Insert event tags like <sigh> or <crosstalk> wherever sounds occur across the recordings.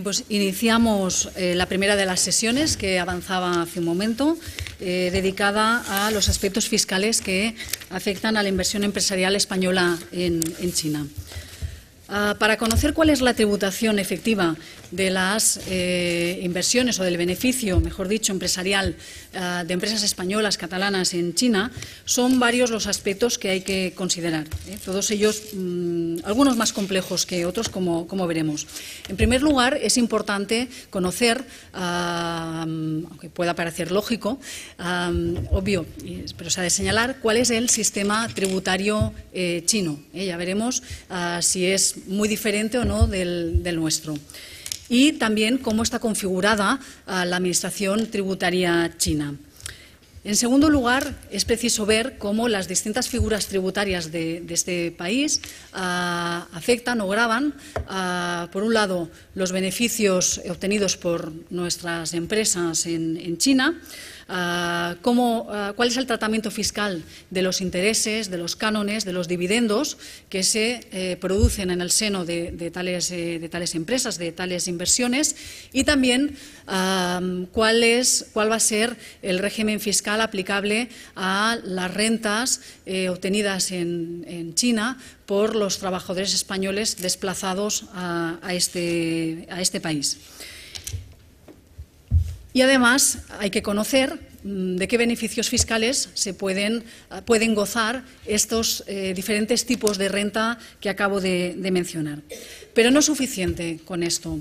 pues iniciamos eh, la primera de las sesiones que avanzaba hace un momento, eh, dedicada a los aspectos fiscales que afectan a la inversión empresarial española en China. Ah, para conocer cuál es la tributación efectiva de las eh, inversiones o del beneficio, mejor dicho, empresarial ah, de empresas españolas, catalanas en China, son varios los aspectos que hay que considerar. ¿eh? Todos ellos, mm, algunos más complejos que otros, como, como, veremos. En primer lugar, es importante conocer, ah, mm, aunque pueda parecer lógico, mm, obvio, pero se ha de señalar cuál es el sistema tributario eh, chino. Ya veremos si es muy diferente o no del, nuestro. Y también cómo está configurada ah, la Administración Tributaria China. En segundo lugar, es preciso ver cómo las distintas figuras tributarias de, este país ah, afectan o graban, ah, por un lado, los beneficios obtenidos por nuestras empresas en China, Ah, ah, cuál es el tratamiento fiscal de los intereses, de los cánones, de los dividendos que se eh, producen en el seno eh, de, tales, empresas, de tales inversiones, y también ah, cuál, va a ser el régimen fiscal aplicable a las rentas eh, obtenidas en, China por los trabajadores españoles desplazados a este, este país. Y además hay que conocer mm, de qué beneficios fiscales se pueden, ah, pueden gozar estos eh, diferentes tipos de renta que acabo de, mencionar. Pero no es suficiente con esto.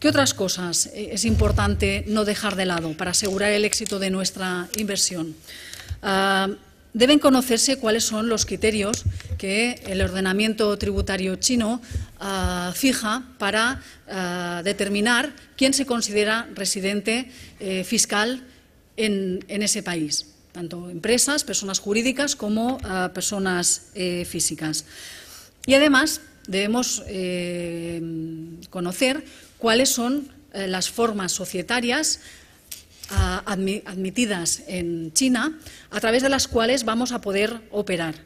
¿Qué otras cosas eh, es importante no dejar de lado para asegurar el éxito de nuestra inversión? Ah, deben conocerse cuáles son los criterios que el ordenamiento tributario chino ah, fija para determinar quién se considera residente eh, fiscal en, ese país, tanto empresas, personas jurídicas como eh, personas eh, físicas. Y además debemos conocer cuáles son las formas societarias ah, admitidas en China a través de las cuales vamos a poder operar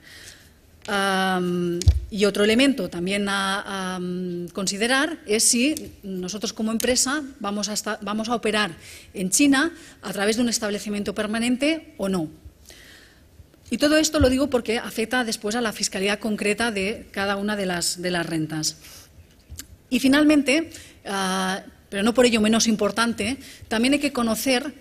y otro elemento también a, mm, considerar es si nosotros como empresa vamos a, operar en China a través de un establecimiento permanente o no. Y todo esto lo digo porque afecta después a la fiscalidad concreta de cada una de las, rentas. Y finalmente, ah, pero no por ello menos importante, también hay que conocer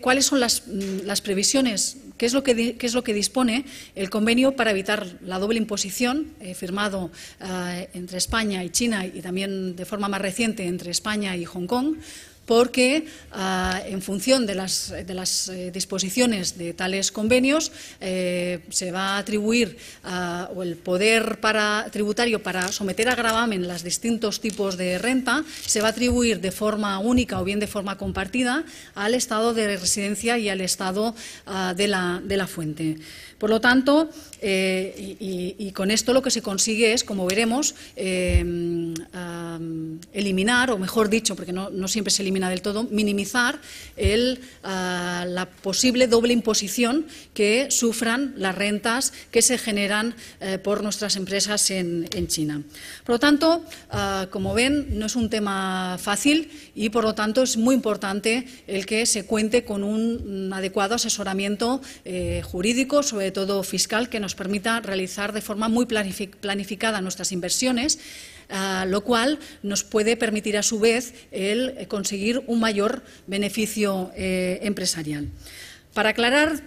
cuáles son las, mm, las previsiones, qué es, lo que, es, lo que, dispone el convenio para evitar la doble imposición eh, firmado eh, entre España y China y también de forma más reciente entre España y Hong Kong porque ah, en función de las, eh, disposiciones de tales convenios eh, se va a atribuir ah, o el poder tributario para someter a gravamen los distintos tipos de renta se va a atribuir de forma única o bien de forma compartida al estado de residencia y al estado ah, de la fuente. Por lo tanto, eh, y, con esto lo que se consigue es, como veremos, eh, ah, eliminar, o mejor dicho, porque no, siempre se elimina del todo, minimizar ah, la posible doble imposición que sufran las rentas que se generan eh, por nuestras empresas en, China. Por lo tanto, ah, como ven, no es un tema fácil y, por lo tanto, es muy importante el que se cuente con un adecuado asesoramiento jurídico sobre todo fiscal que nos permita realizar de forma muy planificada nuestras inversiones, ah, lo cual nos puede permitir a su vez el conseguir un mayor beneficio eh, empresarial. Para aclarar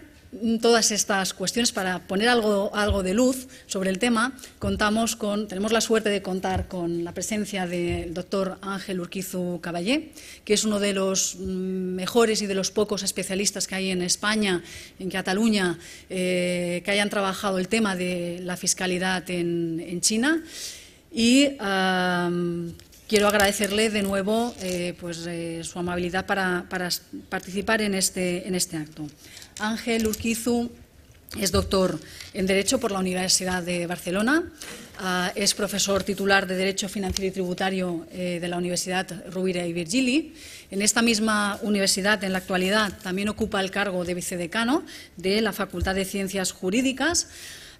todas estas cuestiones para poner algo, algo de luz sobre el tema, contamos con, tenemos la suerte de contar con la presencia del doctor Ángel Urquizu Caballé, que es uno de los mm, mejores y de los pocos especialistas que hay en España, en Cataluña, eh, que hayan trabajado el tema de la fiscalidad en, China. Y quiero agradecerle de nuevo eh, pues, eh, su amabilidad para, participar en este, este acto. Ángel Urquizu es doctor en Derecho por la Universidad de Barcelona, ah, es profesor titular de Derecho Financiero y Tributario eh, de la Universidad Rubira y Virgili. En esta misma universidad, en la actualidad, también ocupa el cargo de vicedecano de la Facultad de Ciencias Jurídicas.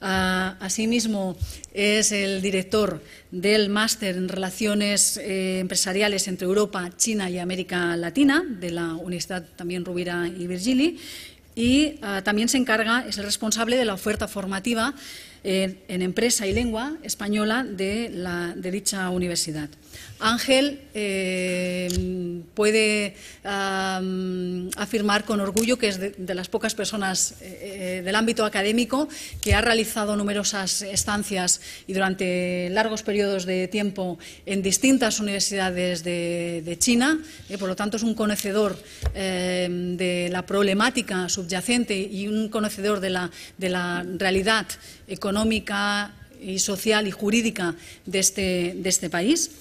Ah, asimismo, es el director del máster en Relaciones eh, Empresariales entre Europa, China y América Latina, de la Universidad también Rubira y Virgili, y ah, también se encarga, es el responsable de la oferta formativa en, Empresa y Lengua Española de, la, de dicha universidad. Ángel eh, puede afirmar con orgullo que es de, las pocas personas eh, eh, del ámbito académico que ha realizado numerosas estancias y durante largos periodos de tiempo en distintas universidades de, China. por lo tanto, es un conocedor em, de la problemática subyacente y un conocedor de la realidad económica económica y social y jurídica de este, de este país.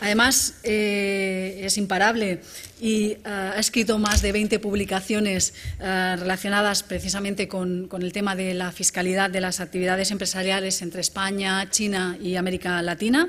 Además, eh, es imparable y ah, ha escrito más de 20 publicaciones ah, relacionadas precisamente con, el tema de la fiscalidad de las actividades empresariales entre España, China y América Latina.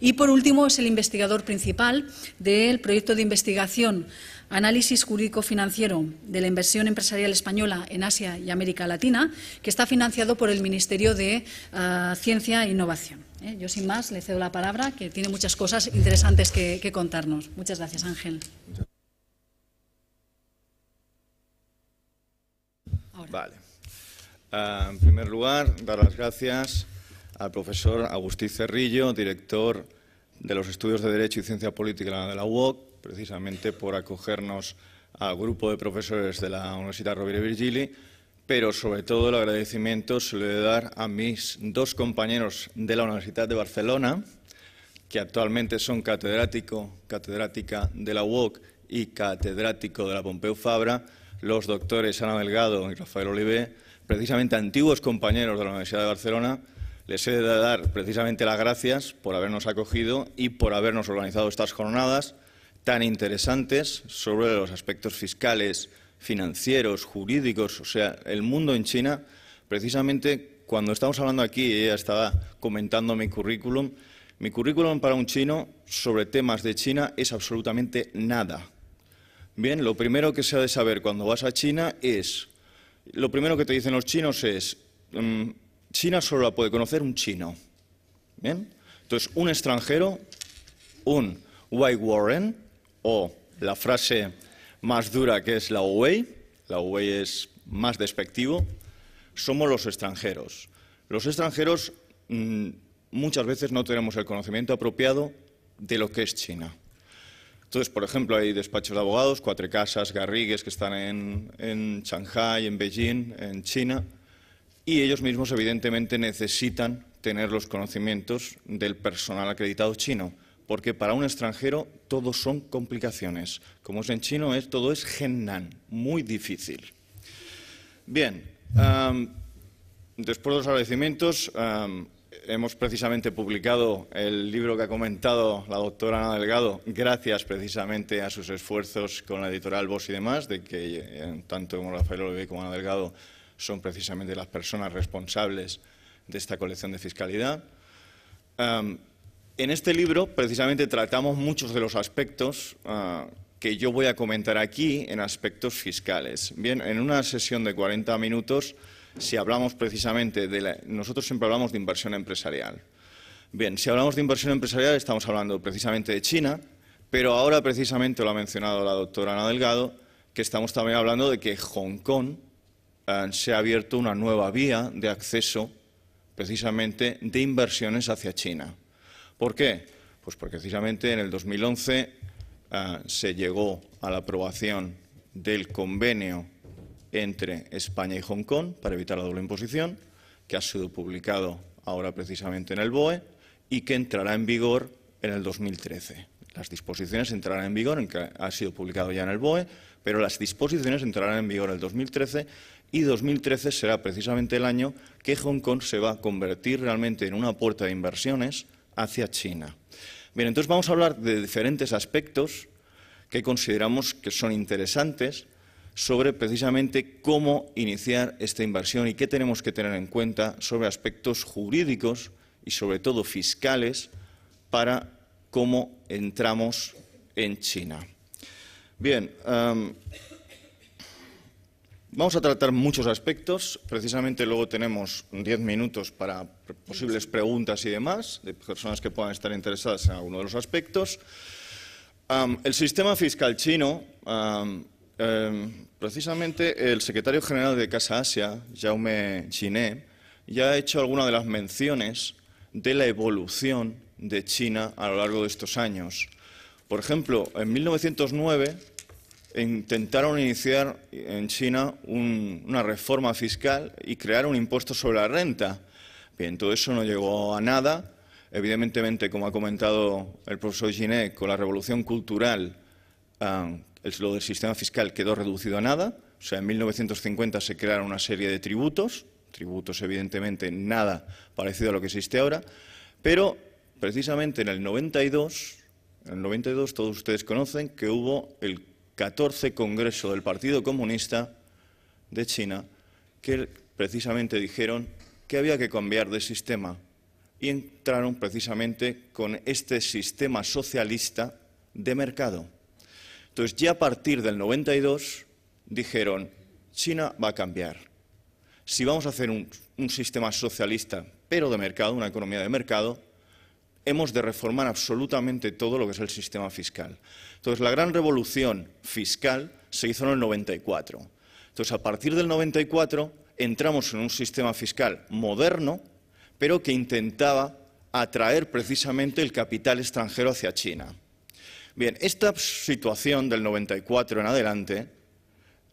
Y, por último, es el investigador principal del proyecto de investigación análisis jurídico-financiero de la inversión empresarial española en Asia y América Latina, que está financiado por el Ministerio de ah, Ciencia e Innovación. ¿eh? Yo, sin más, le cedo la palabra, que tiene muchas cosas interesantes que, contarnos. Muchas gracias, Ángel. Vale. Ah, en primer lugar, dar las gracias al profesor Agustín Cerrillo, director de los Estudios de Derecho y Ciencia Política de la UOC, precisamente por acogernos al grupo de profesores de la Universidad Rovira Virgili, pero sobre todo el agradecimiento se lo he de dar a mis dos compañeros de la Universidad de Barcelona, que actualmente son catedrático, catedrática de la UOC y catedrático de la Pompeu Fabra, los doctores Ana Delgado y Rafael Olivé, precisamente antiguos compañeros de la Universidad de Barcelona, les he de dar precisamente las gracias por habernos acogido y por habernos organizado estas jornadas, tan interesantes sobre los aspectos fiscales, financieros, jurídicos, o sea, el mundo en China, precisamente cuando estamos hablando aquí, ella estaba comentando mi currículum, mi currículum para un chino sobre temas de China es absolutamente nada. Bien, lo primero que se ha de saber cuando vas a China es, lo primero que te dicen los chinos es, mm, China solo la puede conocer un chino. Bien, entonces un extranjero, un White Warren, o la frase más dura que es la UE la UE es más despectivo, somos los extranjeros. Los extranjeros mm, muchas veces no tenemos el conocimiento apropiado de lo que es China. Entonces, por ejemplo, hay despachos de abogados, Cuatro Casas, Garrigues, que están en, en Shanghái, en Beijing, en China, y ellos mismos evidentemente necesitan tener los conocimientos del personal acreditado chino porque para un extranjero todo son complicaciones. Como es en chino, es, todo es gennan, muy difícil. Bien, después de los agradecimientos, hemos precisamente publicado el libro que ha comentado la doctora Ana Delgado, gracias precisamente a sus esfuerzos con la editorial Vos y demás, de que eh, tanto como Rafael Olive como Ana Delgado son precisamente las personas responsables de esta colección de fiscalidad. En este libro, precisamente, tratamos muchos de los aspectos ah, que yo voy a comentar aquí en aspectos fiscales. Bien, en una sesión de 40 minutos, si hablamos precisamente de Nosotros siempre hablamos de inversión empresarial. Bien, si hablamos de inversión empresarial estamos hablando precisamente de China, pero ahora precisamente lo ha mencionado la doctora Ana Delgado, que estamos también hablando de que Hong Kong ah, se ha abierto una nueva vía de acceso precisamente de inversiones hacia China. ¿Por qué? Pues porque precisamente en el 2011 ah, se llegó a la aprobación del convenio entre España y Hong Kong para evitar la doble imposición, que ha sido publicado ahora precisamente en el BOE y que entrará en vigor en el 2013. Las disposiciones entrarán en vigor, ha sido publicado ya en el BOE, pero las disposiciones entrarán en vigor en el 2013 y 2013 será precisamente el año que Hong Kong se va a convertir realmente en una puerta de inversiones hacia China. Bien, entonces vamos a hablar de diferentes aspectos que consideramos que son interesantes sobre precisamente cómo iniciar esta inversión y qué tenemos que tener en cuenta sobre aspectos jurídicos y sobre todo fiscales para cómo entramos en China. Bien, em, Vamos a tratar muchos aspectos. Precisamente luego tenemos diez minutos para posibles preguntas y demás de personas que puedan estar interesadas en alguno de los aspectos. el sistema fiscal chino, em, precisamente el secretario general de Casa Asia, Jaume Chiné, ya ha hecho algunas de las menciones de la evolución de China a lo largo de estos años. Por ejemplo, en 1909 intentaron iniciar en China una reforma fiscal y crear un impuesto sobre la renta. Bien, todo eso no llegó a nada. Evidentemente, como ha comentado el profesor Giné, con la revolución cultural, ah, lo del sistema fiscal quedó reducido a nada. O sea, en 1950 se crearon una serie de tributos, tributos evidentemente nada parecido a lo que existe ahora, pero precisamente en el 92, en el 92 todos ustedes conocen que hubo el 14 Congreso del Partido Comunista de China que precisamente dijeron que había que cambiar de sistema y entraron precisamente con este sistema socialista de mercado. Entonces ya a partir del 92 dijeron, China va a cambiar. Si vamos a hacer un sistema socialista pero de mercado, una economía de mercado, hemos de reformar absolutamente todo lo que es el sistema fiscal. Entonces, la gran revolución fiscal se hizo en el 94. Entonces, a partir del 94 entramos en un sistema fiscal moderno, pero que intentaba atraer precisamente el capital extranjero hacia China. Bien, esta situación del 94 en adelante,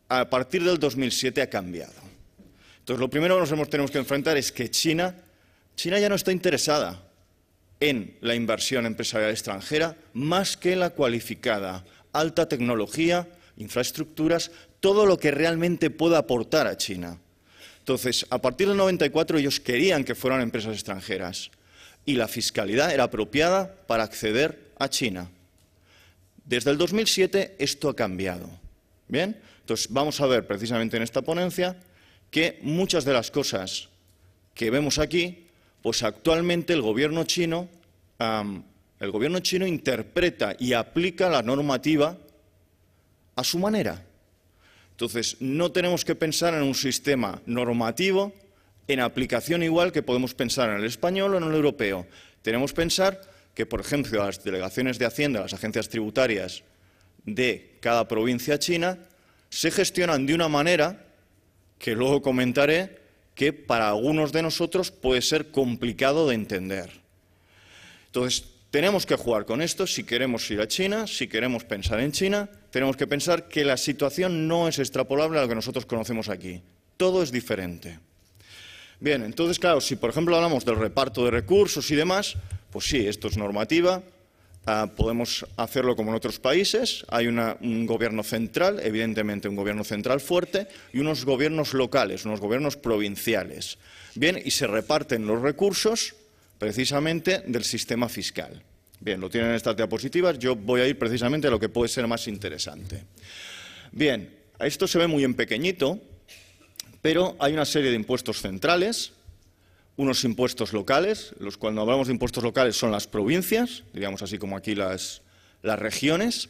a partir del 2007 ha cambiado. Entonces, lo primero que nos tenemos que enfrentar es que China, China ya no está interesada en la inversión empresarial extranjera más que la cualificada, alta tecnología, infraestructuras, todo lo que realmente pueda aportar a China. Entonces, a partir del 94 ellos querían que fueran empresas extranjeras y la fiscalidad era apropiada para acceder a China. Desde el 2007 esto ha cambiado. ¿Bien? Entonces, vamos a ver precisamente en esta ponencia que muchas de las cosas que vemos aquí pues actualmente el gobierno chino, el gobierno chino interpreta y aplica la normativa a su manera. Entonces, no tenemos que pensar en un sistema normativo en aplicación igual que podemos pensar en el español o en el europeo. Tenemos que pensar que, por ejemplo, las delegaciones de Hacienda, las agencias tributarias de cada provincia china, se gestionan de una manera que luego comentaré que para algunos de nosotros puede ser complicado de entender. Entonces, tenemos que jugar con esto si queremos ir a China, si queremos pensar en China, tenemos que pensar que la situación no es extrapolable a lo que nosotros conocemos aquí. Todo es diferente. Bien, entonces, claro, si por ejemplo hablamos del reparto de recursos y demás, pues sí, esto es normativa, Ah, podemos hacerlo como en otros países. Hay un gobierno central, evidentemente un gobierno central fuerte, y unos gobiernos locales, unos gobiernos provinciales. Bien, y se reparten los recursos precisamente del sistema fiscal. Bien, lo tienen en estas diapositivas. Yo voy a ir precisamente a lo que puede ser más interesante. Bien, esto se ve muy en pequeñito, pero hay una serie de impuestos centrales unos impuestos locales, los cuando hablamos de impuestos locales son las provincias, digamos así como aquí las, las regiones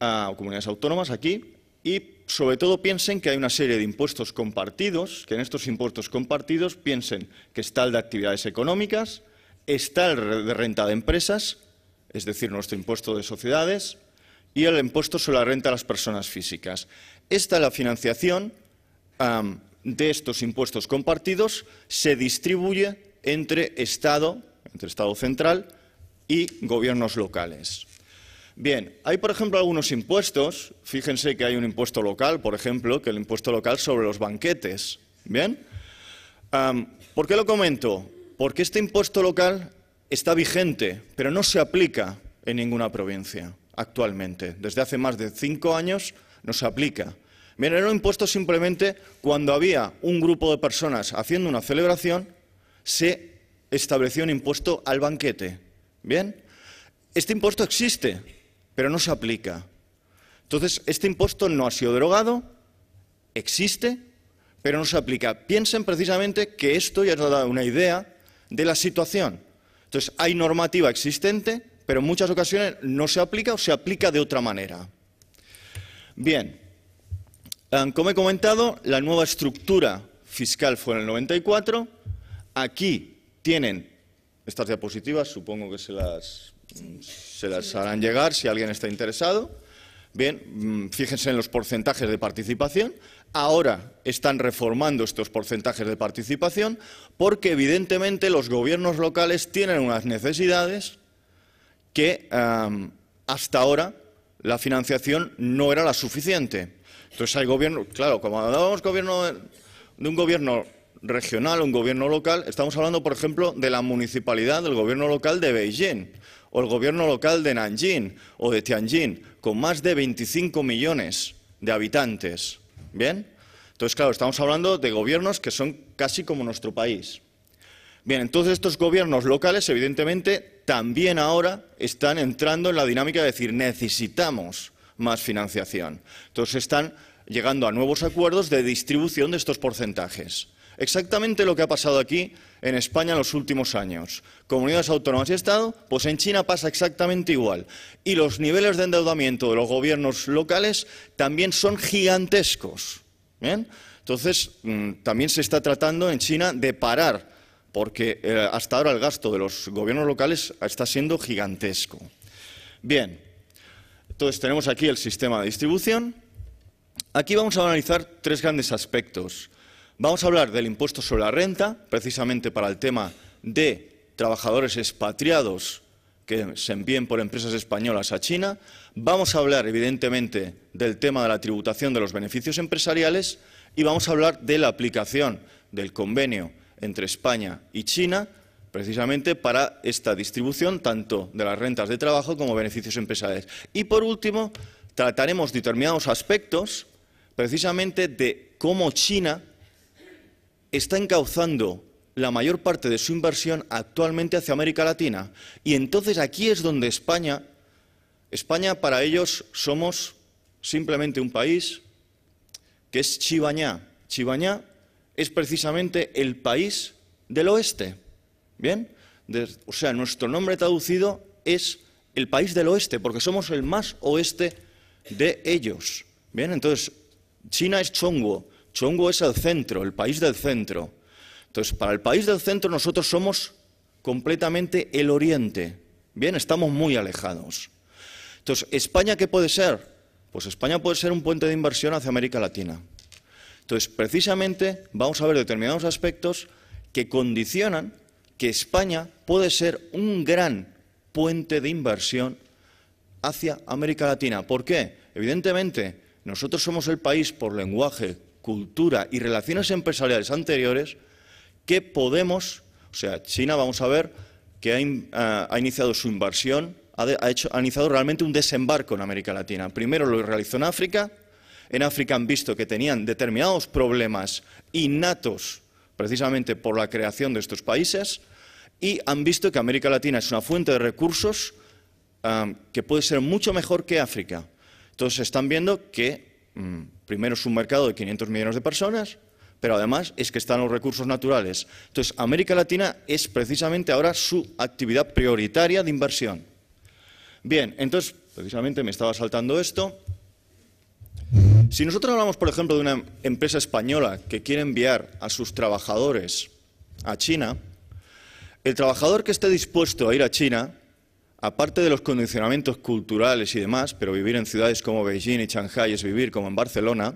ah, o comunidades autónomas aquí, y sobre todo piensen que hay una serie de impuestos compartidos, que en estos impuestos compartidos piensen que está el de actividades económicas, está el de renta de empresas, es decir, nuestro impuesto de sociedades, y el impuesto sobre la renta de las personas físicas. Esta es la financiación de estos impuestos compartidos se distribuye entre Estado, entre Estado central y gobiernos locales. Bien, hay por ejemplo algunos impuestos, fíjense que hay un impuesto local, por ejemplo, que el impuesto local sobre los banquetes, ¿bien? ¿Por qué lo comento? Porque este impuesto local está vigente, pero no se aplica en ninguna provincia actualmente. Desde hace más de cinco años no se aplica era un impuesto simplemente cuando había un grupo de personas haciendo una celebración, se estableció un impuesto al banquete. Bien, este impuesto existe, pero no se aplica. Entonces, este impuesto no ha sido derogado, existe, pero no se aplica. Piensen precisamente que esto ya nos dado una idea de la situación. Entonces, hay normativa existente, pero en muchas ocasiones no se aplica o se aplica de otra manera. Bien, Ah, como he comentado, la nueva estructura fiscal fue en el 94. Aquí tienen estas diapositivas, supongo que se las, harán llegar si alguien está interesado. Bien, mm, fíjense en los porcentajes de participación. Ahora están reformando estos porcentajes de participación porque evidentemente los gobiernos locales tienen unas necesidades que hasta ahora la financiación no era la suficiente. Entonces hay gobierno, claro, como hablábamos de, un gobierno regional, o un gobierno local, estamos hablando, por ejemplo, de la municipalidad del gobierno local de Beijing o el gobierno local de Nanjing o de Tianjin, con más de 25 millones de habitantes. ¿Bien? Entonces, claro, estamos hablando de gobiernos que son casi como nuestro país. Bien, entonces estos gobiernos locales, evidentemente, también ahora están entrando en la dinámica de decir necesitamos más financiación. Entonces están llegando a nuevos acuerdos de distribución de estos porcentajes. Exactamente lo que ha pasado aquí en España en los últimos años. Comunidades autónomas y Estado, pues en China pasa exactamente igual. Y los niveles de endeudamiento de los gobiernos locales también son gigantescos. Entonces, mm, también se está tratando en China de parar, porque eh, hasta ahora el gasto de los gobiernos locales está siendo gigantesco. Bien, entonces tenemos aquí el sistema de distribución. Aquí vamos a analizar tres grandes aspectos. Vamos a hablar del impuesto sobre la renta, precisamente para el tema de trabajadores expatriados que se envíen por empresas españolas a China. Vamos a hablar, evidentemente, del tema de la tributación de los beneficios empresariales y vamos a hablar de la aplicación del convenio entre España y China, precisamente para esta distribución tanto de las rentas de trabajo como beneficios empresariales. Y, por último, trataremos determinados aspectos precisamente de cómo China está encauzando la mayor parte de su inversión actualmente hacia América Latina. Y entonces aquí es donde España, España para ellos somos simplemente un país que es Chibañá. Chibañá es precisamente el país del oeste. ¿Bien? o sea, nuestro nombre traducido es el país del oeste, porque somos el más oeste de ellos. ¿Bien? Entonces, China es Chongguo, Chongguo es el centro, el país del centro. Entonces, para el país del centro nosotros somos completamente el oriente. Bien, estamos muy alejados. Entonces, ¿España qué puede ser? Pues España puede ser un puente de inversión hacia América Latina. Entonces, precisamente vamos a ver determinados aspectos que condicionan que España puede ser un gran puente de inversión hacia América Latina. ¿Por qué? Evidentemente, nosotros somos el país por lenguaje, cultura y relaciones empresariales anteriores que podemos, o sea, China vamos a ver que ha, iniciado su inversión, ha, iniciado realmente un desembarco en América Latina. Primero lo realizó en África, en África han visto que tenían determinados problemas innatos precisamente por la creación de estos países y han visto que América Latina es una fuente de recursos ah, que puede ser mucho mejor que África. Entonces están viendo que mm, primero es un mercado de 500 millones de personas, pero además es que están los recursos naturales. Entonces, América Latina es precisamente ahora su actividad prioritaria de inversión. Bien, entonces, precisamente me estaba saltando esto. Si nosotros hablamos, por ejemplo, de una empresa española que quiere enviar a sus trabajadores a China, el trabajador que esté dispuesto a ir a China aparte de los condicionamientos culturales y demás, pero vivir en ciudades como Beijing y Shanghai es vivir como en Barcelona,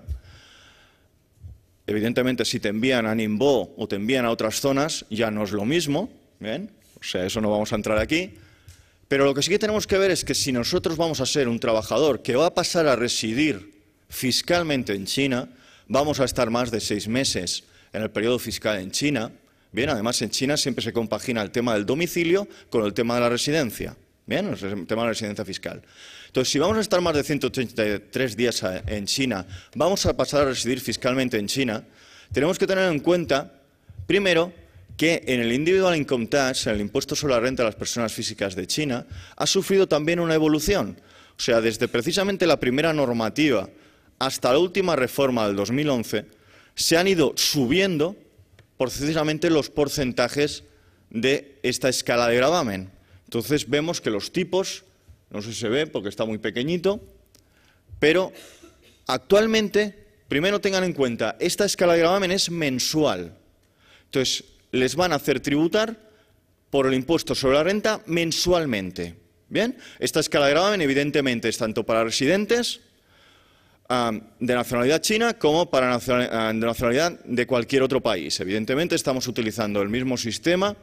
evidentemente si te envían a Ningbo o te envían a otras zonas ya no es lo mismo, O sea, eso no vamos a entrar aquí. Pero lo que sí que tenemos que ver es que si nosotros vamos a ser un trabajador que va a pasar a residir fiscalmente en China, vamos a estar más de seis meses en el periodo fiscal en China. Bien, además en China siempre se compagina el tema del domicilio con el tema de la residencia. Bien, es el tema de la residencia fiscal. Entonces, si vamos a estar más de 183 días en China, vamos a pasar a residir fiscalmente en China, tenemos que tener en cuenta, primero, que en el Individual Income Tax, en el impuesto sobre la renta de las personas físicas de China, ha sufrido también una evolución. O sea, desde precisamente la primera normativa hasta la última reforma del 2011, se han ido subiendo precisamente los porcentajes de esta escala de gravamen. Entonces vemos que los tipos, no sé si se ve porque está muy pequeñito, pero actualmente, primero tengan en cuenta, esta escala de gravamen es mensual. Entonces, les van a hacer tributar por el impuesto sobre la renta mensualmente. Bien, esta escala de gravamen evidentemente es tanto para residentes ah, de nacionalidad china como para ah, nacionalidad de cualquier otro país. Evidentemente estamos utilizando el mismo sistema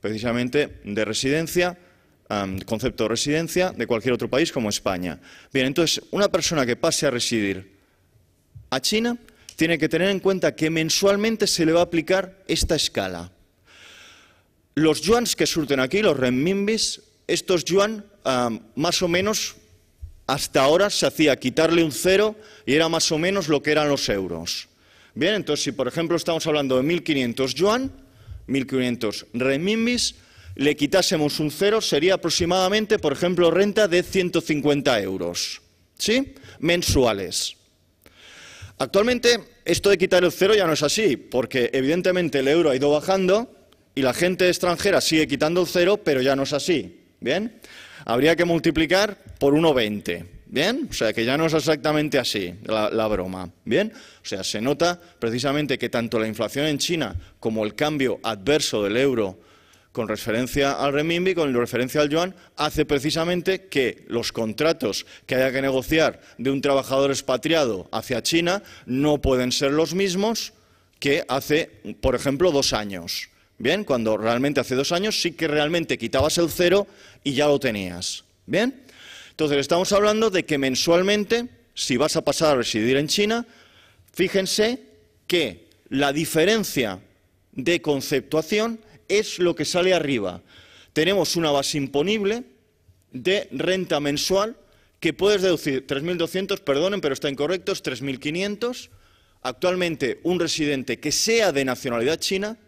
precisamente de residencia concepto de residencia de cualquier otro país como España. Bien, entonces, una persona que pase a residir a China tiene que tener en cuenta que mensualmente se le va a aplicar esta escala. Los yuans que surten aquí, los renminbis, estos yuan más o menos hasta ahora se hacía quitarle un cero y era más o menos lo que eran los euros. Bien, entonces si por ejemplo estamos hablando de 1.500 yuan, 1.500 renminbis, le quitásemos un cero, sería aproximadamente, por ejemplo, renta de 150 euros, ¿sí? Mensuales. Actualmente, esto de quitar el cero ya no es así, porque evidentemente el euro ha ido bajando y la gente extranjera sigue quitando el cero, pero ya no es así, ¿bien? Habría que multiplicar por 1,20, ¿bien? O sea, que ya no es exactamente así la, broma, ¿bien? O sea, se nota precisamente que tanto la inflación en China como el cambio adverso del euro con referencia al renminbi, con referencia al yuan, hace precisamente que los contratos que haya que negociar de un trabajador expatriado hacia China no pueden ser los mismos que hace, por ejemplo, dos años. Bien, cuando realmente hace dos años sí que realmente quitabas el cero y ya lo tenías. Bien, entonces estamos hablando de que mensualmente, si vas a pasar a residir en China, fíjense que la diferencia de conceptuación es lo que sale arriba. Tenemos una base imponible de renta mensual que puedes deducir 3.200, perdonen, pero está incorrecto, es 3.500. Actualmente, un residente que sea de nacionalidad china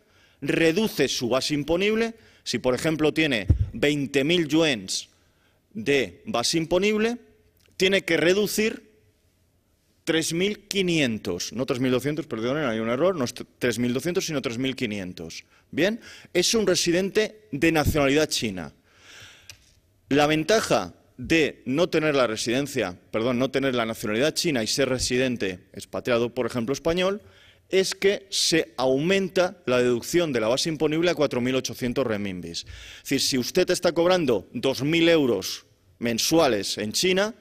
reduce su base imponible. Si, por ejemplo, tiene 20.000 yuens de base imponible, tiene que reducir 3.500, no 3.200, perdonen, hay un error, no es 3.200, sino 3.500. Bien, es un residente de nacionalidad china. La ventaja de no tener la residencia, perdón, no tener la nacionalidad china y ser residente expatriado, por ejemplo, español, es que se aumenta la deducción de la base imponible a 4.800 renminbis. Es decir, si usted está cobrando 2.000 euros mensuales en China,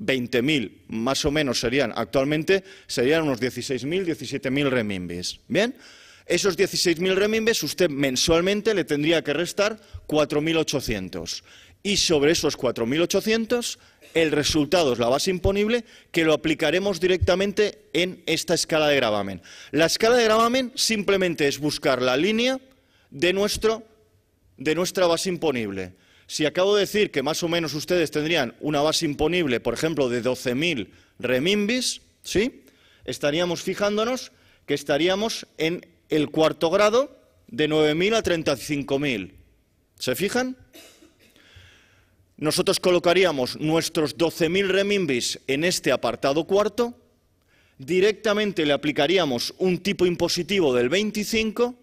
20.000 más o menos serían actualmente, serían unos 16.000, 17.000 remimbis. ¿Bien? Esos 16.000 remimbis usted mensualmente le tendría que restar 4.800. Y sobre esos 4.800, el resultado es la base imponible que lo aplicaremos directamente en esta escala de gravamen. La escala de gravamen simplemente es buscar la línea de nuestra base imponible. Si acabo de decir que más o menos ustedes tendrían una base imponible, por ejemplo, de 12.000 remimbis, ¿sí? estaríamos fijándonos que estaríamos en el cuarto grado de 9.000 a 35.000. ¿Se fijan? Nosotros colocaríamos nuestros 12.000 remimbis en este apartado cuarto, directamente le aplicaríamos un tipo impositivo del 25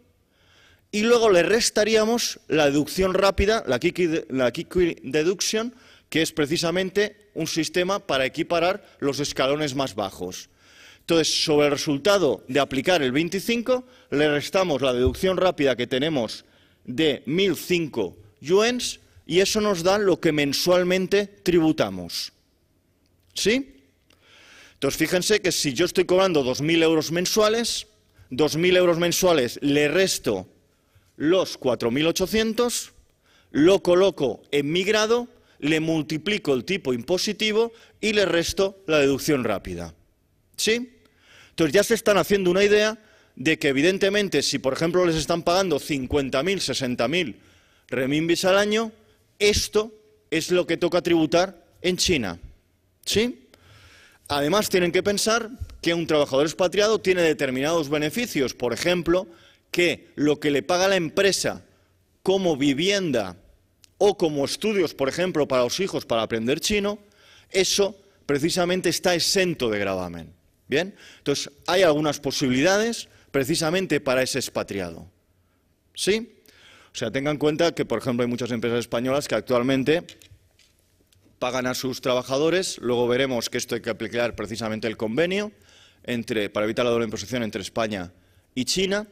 y luego le restaríamos la deducción rápida, la quick, deduction, que es precisamente un sistema para equiparar los escalones más bajos. Entonces, sobre el resultado de aplicar el 25, le restamos la deducción rápida que tenemos de 1.005 yuens y eso nos da lo que mensualmente tributamos. ¿Sí? Entonces, fíjense que si yo estoy cobrando 2.000 euros mensuales, 2.000 euros mensuales le resto los 4.800, lo coloco en mi grado, le multiplico el tipo impositivo y le resto la deducción rápida. ¿Sí? Entonces ya se están haciendo una idea de que evidentemente si por ejemplo les están pagando 50.000, 60.000 remimbis al año, esto es lo que toca tributar en China. ¿Sí? Además tienen que pensar que un trabajador expatriado tiene determinados beneficios, por ejemplo, que lo que le paga la empresa como vivienda o como estudios, por ejemplo, para los hijos para aprender chino, eso precisamente está exento de gravamen. ¿Bien? Entonces, hay algunas posibilidades precisamente para ese expatriado. ¿Sí? O sea, tengan en cuenta que, por ejemplo, hay muchas empresas españolas que actualmente pagan a sus trabajadores, luego veremos que esto hay que aplicar precisamente el convenio entre, para evitar la doble imposición entre España y China,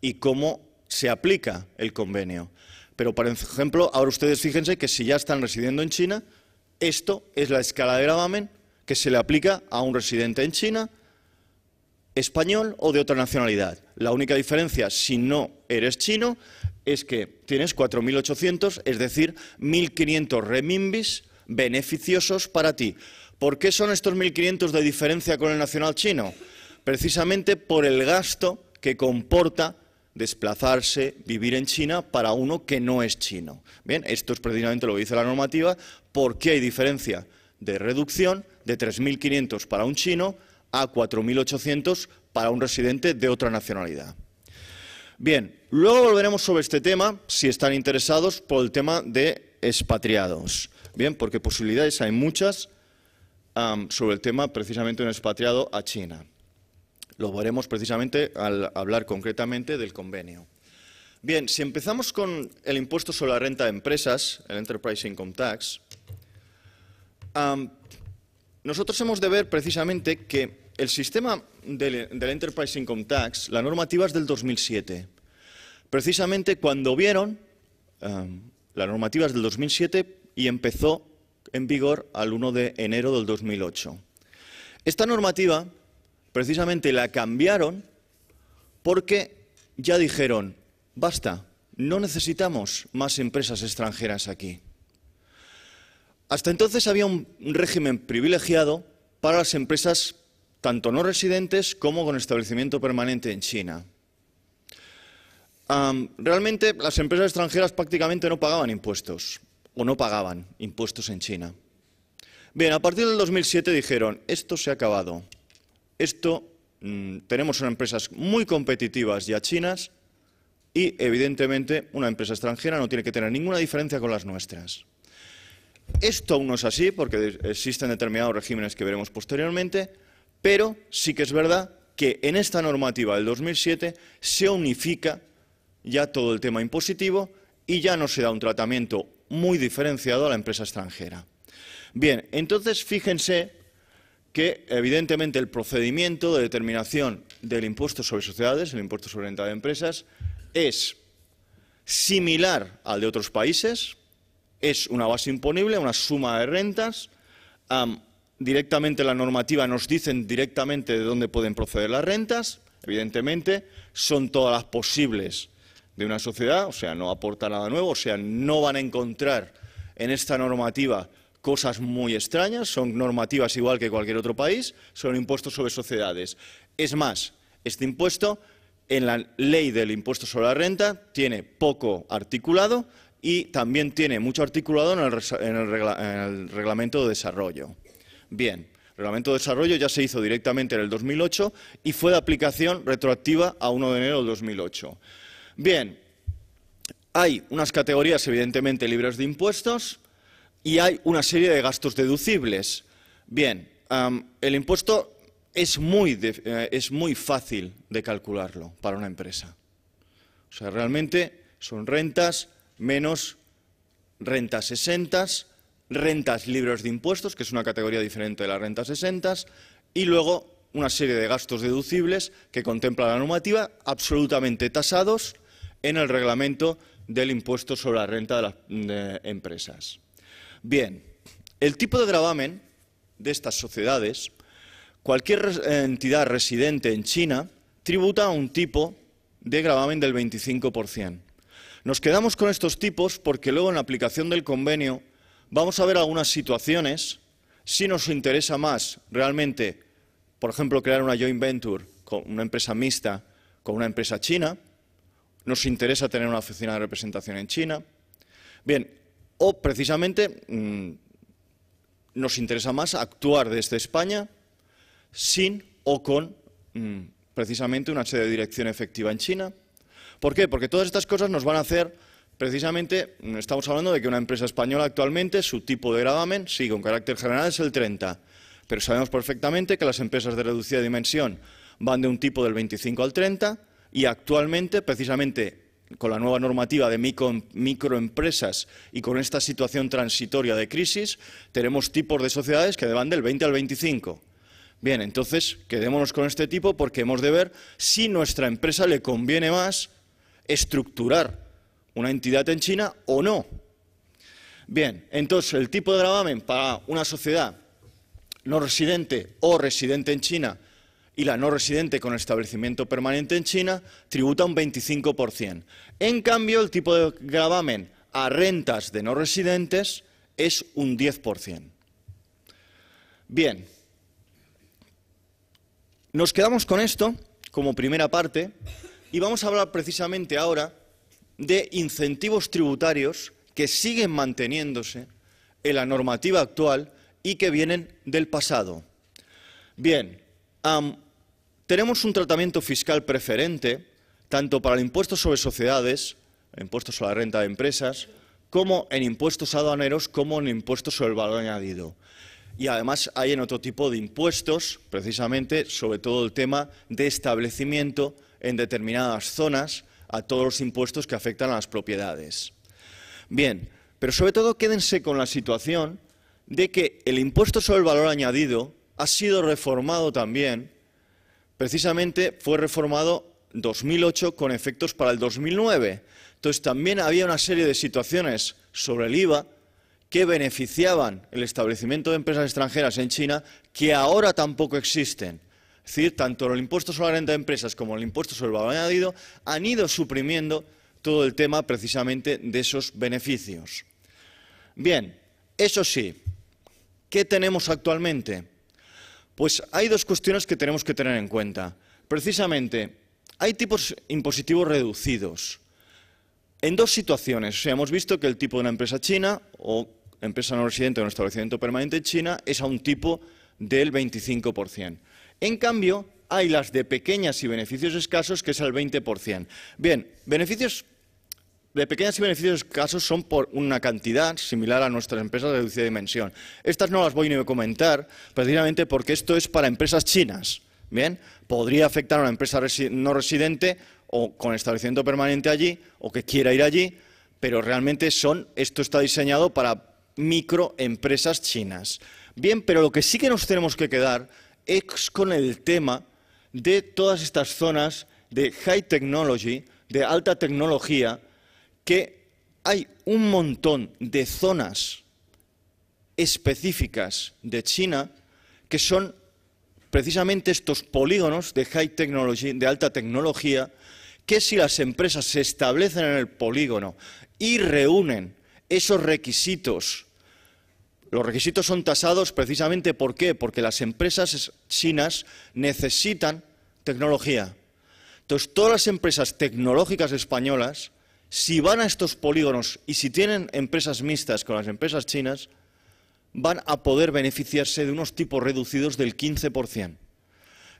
y cómo se aplica el convenio. Pero, por ejemplo, ahora ustedes fíjense que si ya están residiendo en China, esto es la escala de gravamen que se le aplica a un residente en China, español o de otra nacionalidad. La única diferencia, si no eres chino, es que tienes 4.800, es decir, 1.500 remimbis beneficiosos para ti. ¿Por qué son estos 1.500 de diferencia con el nacional chino? Precisamente por el gasto que comporta desplazarse, vivir en China para uno que no es chino. Bien, esto es precisamente lo que dice la normativa, porque hay diferencia de reducción de 3.500 para un chino a 4.800 para un residente de otra nacionalidad. Bien, luego volveremos sobre este tema, si están interesados, por el tema de expatriados. Bien, porque posibilidades hay muchas sobre el tema precisamente de un expatriado a China. Lo veremos precisamente al hablar concretamente del convenio. Bien, si empezamos con el impuesto sobre la renta de empresas, el Enterprise Income Tax, nosotros hemos de ver precisamente que el sistema del, Enterprise Income Tax, la normativa es del 2007. Precisamente cuando vieron la normativa es del 2007 y empezó en vigor al 1 de enero del 2008. Esta normativa precisamente la cambiaron porque ya dijeron, basta, no necesitamos más empresas extranjeras aquí. Hasta entonces había un régimen privilegiado para las empresas tanto no residentes como con establecimiento permanente en China. realmente las empresas extranjeras prácticamente no pagaban impuestos o no pagaban impuestos en China. Bien, a partir del 2007 dijeron, esto se ha acabado. Esto mm, tenemos unas empresas muy competitivas ya chinas y, evidentemente, una empresa extranjera no tiene que tener ninguna diferencia con las nuestras. Esto aún no es así, porque existen determinados regímenes que veremos posteriormente, pero sí que es verdad que en esta normativa del 2007 se unifica ya todo el tema impositivo y ya no se da un tratamiento muy diferenciado a la empresa extranjera. Bien, entonces fíjense que evidentemente el procedimiento de determinación del impuesto sobre sociedades, el impuesto sobre renta de empresas, es similar al de otros países, es una base imponible, una suma de rentas, directamente la normativa nos dicen directamente de dónde pueden proceder las rentas, evidentemente son todas las posibles de una sociedad, o sea, no aporta nada nuevo, o sea, no van a encontrar en esta normativa cosas muy extrañas, son normativas igual que cualquier otro país, son impuestos sobre sociedades. Es más, este impuesto en la ley del impuesto sobre la renta tiene poco articulado y también tiene mucho articulado en el, reglamento de desarrollo. Bien, el reglamento de desarrollo ya se hizo directamente en el 2008 y fue de aplicación retroactiva a 1 de enero del 2008. Bien, hay unas categorías evidentemente libres de impuestos, y hay una serie de gastos deducibles. Bien, el impuesto eh, es muy, fácil de calcularlo para una empresa. O sea, realmente son rentas menos rentas exentas, rentas libres de impuestos, que es una categoría diferente de las rentas exentas, y luego una serie de gastos deducibles que contempla la normativa, absolutamente tasados en el reglamento del impuesto sobre la renta de las empresas. Bien, el tipo de gravamen de estas sociedades, cualquier entidad residente en China tributa a un tipo de gravamen del 25%. Nos quedamos con estos tipos porque luego en la aplicación del convenio vamos a ver algunas situaciones, si nos interesa más realmente, por ejemplo, crear una joint venture con una empresa mixta con una empresa china, nos interesa tener una oficina de representación en China. Bien, o precisamente mm, nos interesa más actuar desde España sin o con mm, precisamente una sede de dirección efectiva en China. ¿Por qué? Porque todas estas cosas nos van a hacer precisamente, mm, estamos hablando de que una empresa española actualmente, su tipo de gravamen, sí, con carácter general es el 30, pero sabemos perfectamente que las empresas de reducida dimensión van de un tipo del 25 al 30 y actualmente precisamente con la nueva normativa de microempresas y con esta situación transitoria de crisis, tenemos tipos de sociedades que van del 20 al 25. Bien, entonces quedémonos con este tipo porque hemos de ver si nuestra empresa le conviene más estructurar una entidad en China o no. Bien, entonces el tipo de gravamen para una sociedad no residente o residente en China y la no residente con establecimiento permanente en China tributa un 25%. En cambio, el tipo de gravamen a rentas de no residentes es un 10%. Bien, nos quedamos con esto como primera parte y vamos a hablar precisamente ahora de incentivos tributarios que siguen manteniéndose en la normativa actual y que vienen del pasado. Bien, tenemos un tratamiento fiscal preferente, tanto para el impuesto sobre sociedades, impuestos sobre la renta de empresas, como en impuestos aduaneros, como en impuestos sobre el valor añadido. Y además hay en otro tipo de impuestos, precisamente, sobre todo el tema de establecimiento en determinadas zonas a todos los impuestos que afectan a las propiedades. Bien, pero sobre todo quédense con la situación de que el impuesto sobre el valor añadido ha sido reformado también. Precisamente fue reformado 2008 con efectos para el 2009. Entonces también había una serie de situaciones sobre el IVA que beneficiaban el establecimiento de empresas extranjeras en China que ahora tampoco existen. Es decir, tanto el impuesto sobre la renta de empresas como el impuesto sobre el valor añadido han ido suprimiendo todo el tema precisamente de esos beneficios. Bien, eso sí, ¿qué tenemos actualmente? Pues hay dos cuestiones que tenemos que tener en cuenta. Precisamente, hay tipos impositivos reducidos. En dos situaciones, o sea, hemos visto que el tipo de una empresa china o empresa no residente o un establecimiento permanente en China es a un tipo del 25%. En cambio, hay las de pequeñas y beneficios escasos, que es al 20%. Bien, beneficios de pequeñas y beneficios escasos son por una cantidad similar a nuestras empresas de reducida dimensión. Estas no las voy ni a comentar, precisamente porque esto es para empresas chinas. Bien, podría afectar a una empresa no residente o con establecimiento permanente allí o que quiera ir allí, pero realmente son, esto está diseñado para microempresas chinas. Bien, pero lo que sí que nos tenemos que quedar es con el tema de todas estas zonas de high technology, de alta tecnología, que hay un montón de zonas específicas de China que son precisamente estos polígonos de, high technology, de alta tecnología, que si las empresas se establecen en el polígono y reúnen esos requisitos, los requisitos son tasados precisamente ¿por qué? Porque las empresas chinas necesitan tecnología. Entonces, todas las empresas tecnológicas españolas si van a estos polígonos y si tienen empresas mixtas con las empresas chinas, van a poder beneficiarse de unos tipos reducidos del 15%.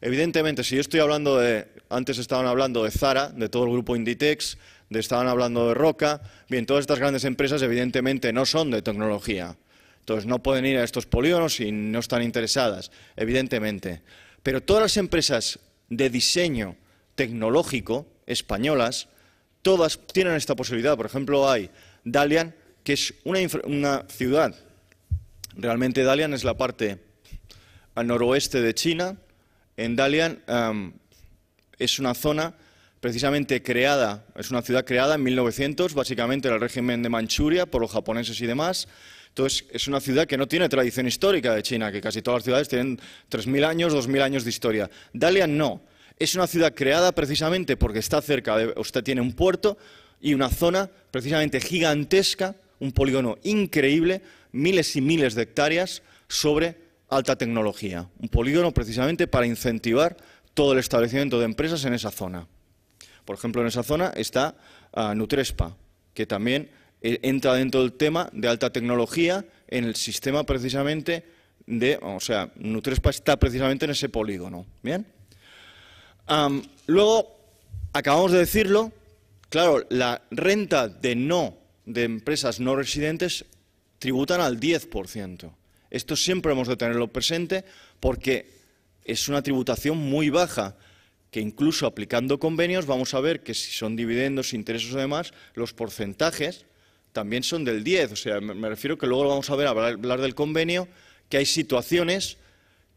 Evidentemente, si yo estoy hablando de, antes estaban hablando de Zara, de todo el grupo Inditex, de, estaban hablando de Roca, bien, todas estas grandes empresas evidentemente no son de tecnología. Entonces no pueden ir a estos polígonos y no están interesadas, evidentemente. Pero todas las empresas de diseño tecnológico españolas todas tienen esta posibilidad. Por ejemplo, hay Dalian, que es una, ciudad. Realmente Dalian es la parte al ah, noroeste de China. En Dalian es una zona precisamente creada, es una ciudad creada en 1900, básicamente el régimen de Manchuria, por los japoneses y demás. Entonces, es una ciudad que no tiene tradición histórica de China, que casi todas las ciudades tienen 3.000 años, 2.000 años de historia. Dalian no es una ciudad creada precisamente porque está cerca de, usted tiene un puerto y una zona precisamente gigantesca, un polígono increíble, miles y miles de hectáreas sobre alta tecnología. Un polígono precisamente para incentivar todo el establecimiento de empresas en esa zona. Por ejemplo, en esa zona está ah, Nutrespa, que también eh, entra dentro del tema de alta tecnología en el sistema precisamente de, o sea, Nutrespa está precisamente en ese polígono. ¿Bien? luego, acabamos de decirlo, claro, la renta de no, de empresas no residentes, tributan al 10%. Esto siempre hemos de tenerlo presente porque es una tributación muy baja que incluso aplicando convenios vamos a ver que si son dividendos, intereses o demás, los porcentajes también son del 10. O sea, me refiero que luego lo vamos a ver a hablar del convenio, que hay situaciones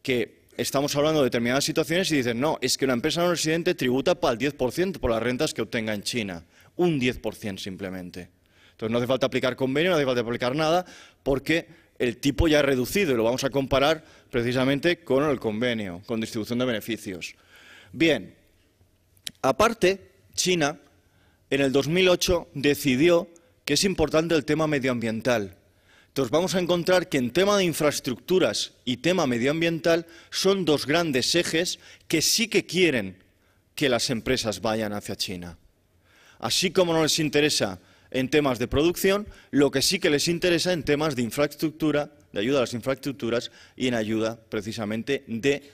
que estamos hablando de determinadas situaciones y dicen, no, es que una empresa no residente tributa para el 10% por las rentas que obtenga en China. Un 10% simplemente. Entonces no hace falta aplicar convenio, no hace falta aplicar nada, porque el tipo ya es reducido y lo vamos a comparar precisamente con el convenio, con distribución de beneficios. Bien, aparte, China en el 2008 decidió que es importante el tema medioambiental entonces vamos a encontrar que en tema de infraestructuras y tema medioambiental son dos grandes ejes que sí que quieren que las empresas vayan hacia China. Así como no les interesa en temas de producción, lo que sí que les interesa en temas de infraestructura, de ayuda a las infraestructuras y en ayuda precisamente de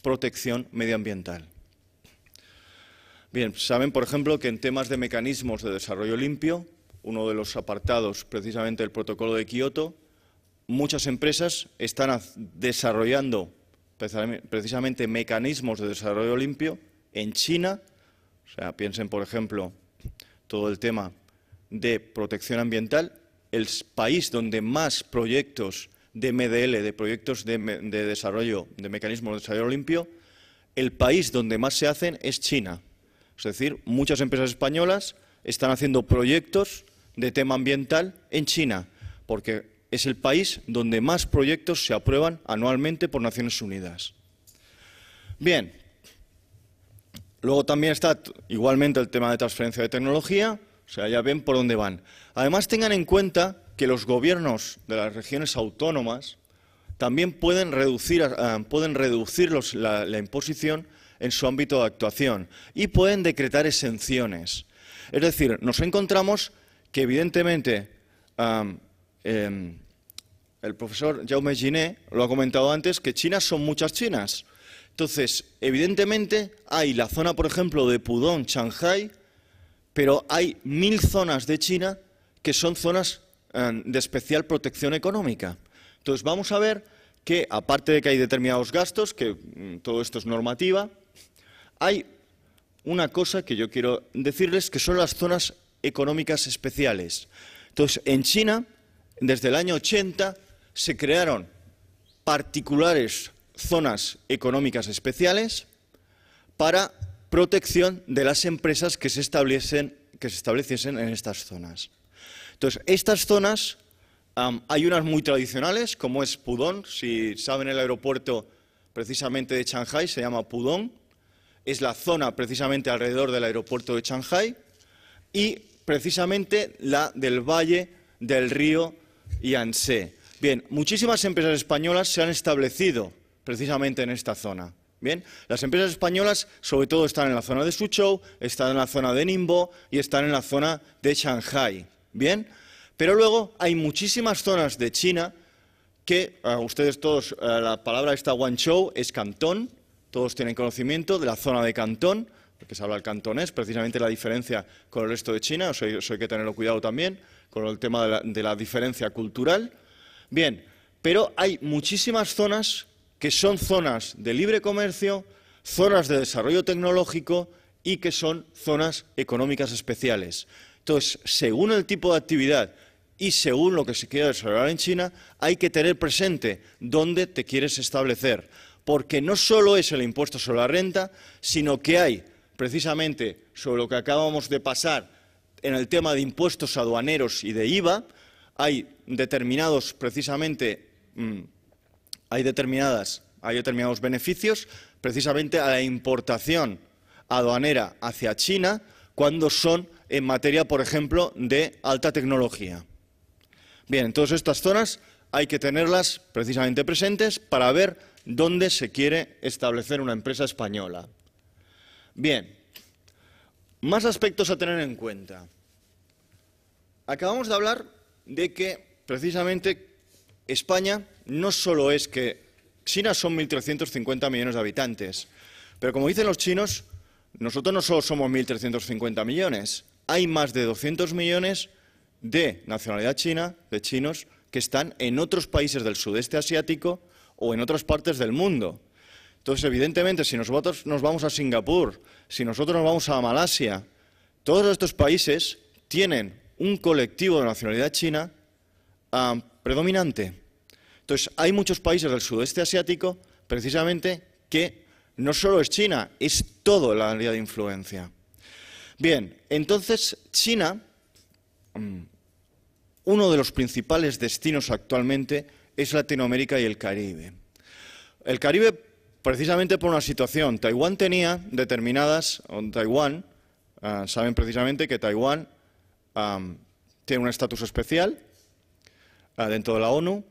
protección medioambiental. Bien, saben por ejemplo que en temas de mecanismos de desarrollo limpio, uno de los apartados precisamente del protocolo de Kioto, muchas empresas están desarrollando precisamente mecanismos de desarrollo limpio en China. O sea, piensen, por ejemplo, todo el tema de protección ambiental, el país donde más proyectos de MDL, de proyectos de, desarrollo, de mecanismos de desarrollo limpio, el país donde más se hacen es China. Es decir, muchas empresas españolas están haciendo proyectos de tema ambiental en China, porque es el país donde más proyectos se aprueban anualmente por Naciones Unidas. Bien, luego también está igualmente el tema de transferencia de tecnología, o sea, ya ven por dónde van. Además, tengan en cuenta que los gobiernos de las regiones autónomas también pueden reducir, ah, ah, la imposición en su ámbito de actuación y pueden decretar exenciones. Es decir, nos encontramos que evidentemente em, el profesor Jaume Giné lo ha comentado antes, que China son muchas chinas. Entonces, evidentemente hay la zona, por ejemplo, de Pudong, Shanghai, pero hay mil zonas de China que son zonas em, de especial protección económica. Entonces, vamos a ver que, aparte de que hay determinados gastos, que mm, todo esto es normativa, hay una cosa que yo quiero decirles, que son las zonas económicas especiales. Entonces, en China, desde el año 80, se crearon particulares zonas económicas especiales para protección de las empresas que se, establecen, que se estableciesen en estas zonas. Entonces, estas zonas, hay unas muy tradicionales, como es Pudong, si saben el aeropuerto precisamente de Shanghai, se llama Pudong, es la zona precisamente alrededor del aeropuerto de Shanghai y precisamente la del Valle del Río Yansé. Bien, muchísimas empresas españolas se han establecido precisamente en esta zona. Bien, las empresas españolas sobre todo están en la zona de Suzhou, están en la zona de Ningbo y están en la zona de Shanghái. Bien, pero luego hay muchísimas zonas de China que a ustedes todos, eh, la palabra esta Guangzhou es Cantón, todos tienen conocimiento de la zona de Cantón, porque se habla el cantonés, precisamente la diferencia con el resto de China, eso hay, que tenerlo cuidado también, con el tema de la, diferencia cultural. Bien, pero hay muchísimas zonas que son zonas de libre comercio, zonas de desarrollo tecnológico y que son zonas económicas especiales. Entonces, según el tipo de actividad y según lo que se quiera desarrollar en China, hay que tener presente dónde te quieres establecer, porque no solo es el impuesto sobre la renta, sino que hay precisamente sobre lo que acabamos de pasar en el tema de impuestos aduaneros y de IVA, hay determinados mm, hay determinadas hay determinados beneficios precisamente a la importación aduanera hacia China cuando son en materia, por ejemplo, de alta tecnología. Bien, entonces estas zonas hay que tenerlas precisamente presentes para ver dónde se quiere establecer una empresa española. Bien, más aspectos a tener en cuenta. Acabamos de hablar de que precisamente España no solo es que China son 1.350 millones de habitantes, pero como dicen los chinos, nosotros no solo somos 1.350 millones, hay más de 200 millones de nacionalidad china, de chinos, que están en otros países del sudeste asiático o en otras partes del mundo. Entonces, evidentemente, si nosotros nos vamos a Singapur, si nosotros nos vamos a Malasia, todos estos países tienen un colectivo de nacionalidad china ah, predominante. Entonces, hay muchos países del sudeste asiático, precisamente, que no solo es China, es todo la área de influencia. Bien, entonces China, mm, uno de los principales destinos actualmente es Latinoamérica y el Caribe. El Caribe precisamente por una situación. Taiwán tenía determinadas, Taiwán, ah, saben precisamente que Taiwán tiene un estatus especial ah, dentro de la ONU,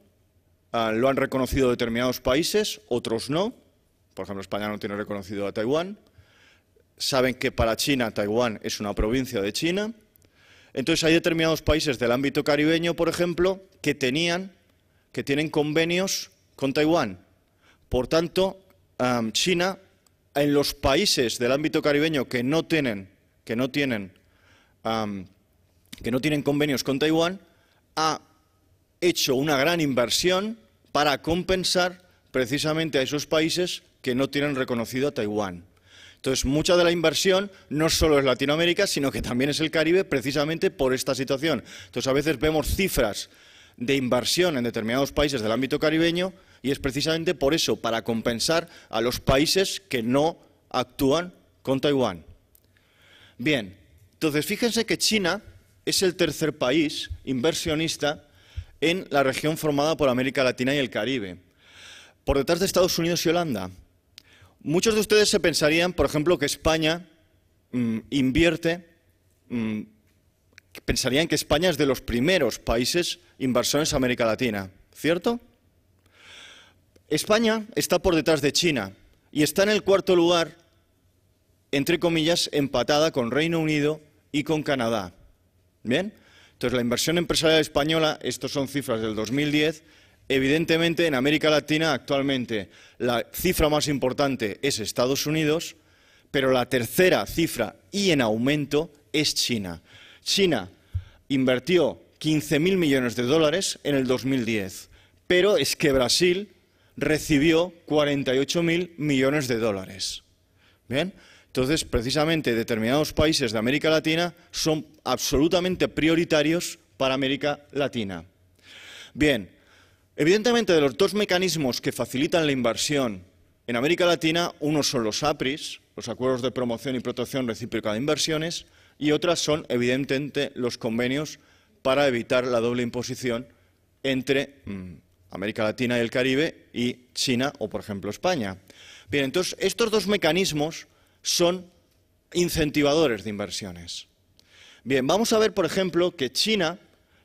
ah, lo han reconocido determinados países, otros no, por ejemplo España no tiene reconocido a Taiwán, saben que para China Taiwán es una provincia de China, entonces hay determinados países del ámbito caribeño, por ejemplo, que tenían, que tienen convenios con Taiwán. Por tanto, China en los países del ámbito caribeño que no tienen, que no tienen convenios con Taiwán ha hecho una gran inversión para compensar precisamente a esos países que no tienen reconocido a Taiwán. Entonces, mucha de la inversión no solo es Latinoamérica, sino que también es el Caribe, precisamente por esta situación. Entonces, a veces vemos cifras de inversión en determinados países del ámbito caribeño y es precisamente por eso, para compensar a los países que no actúan con Taiwán. Bien, entonces fíjense que China es el tercer país inversionista en la región formada por América Latina y el Caribe, por detrás de Estados Unidos y Holanda. Muchos de ustedes se pensarían, por ejemplo, que España mm, invierte, mm, pensarían que España es de los primeros países inversores a América Latina, ¿cierto? España está por detrás de China y está en el cuarto lugar, entre comillas, empatada con Reino Unido y con Canadá. ¿Bien? Entonces, la inversión empresarial española, estos son cifras del 2010, evidentemente en América Latina actualmente la cifra más importante es Estados Unidos, pero la tercera cifra y en aumento es China. China invirtió 15.000 millones de dólares en el 2010, pero es que Brasil recibió 48.000 millones de dólares. ¿Bien? Entonces, precisamente, determinados países de América Latina son absolutamente prioritarios para América Latina. Bien, evidentemente, de los dos mecanismos que facilitan la inversión en América Latina, unos son los APRIS, los Acuerdos de Promoción y Protección Recíproca de Inversiones, y otros son, evidentemente, los convenios para evitar la doble imposición entre mm, América Latina y el Caribe, y China o, por ejemplo, España. Bien, entonces, estos dos mecanismos son incentivadores de inversiones. Bien, vamos a ver, por ejemplo, que China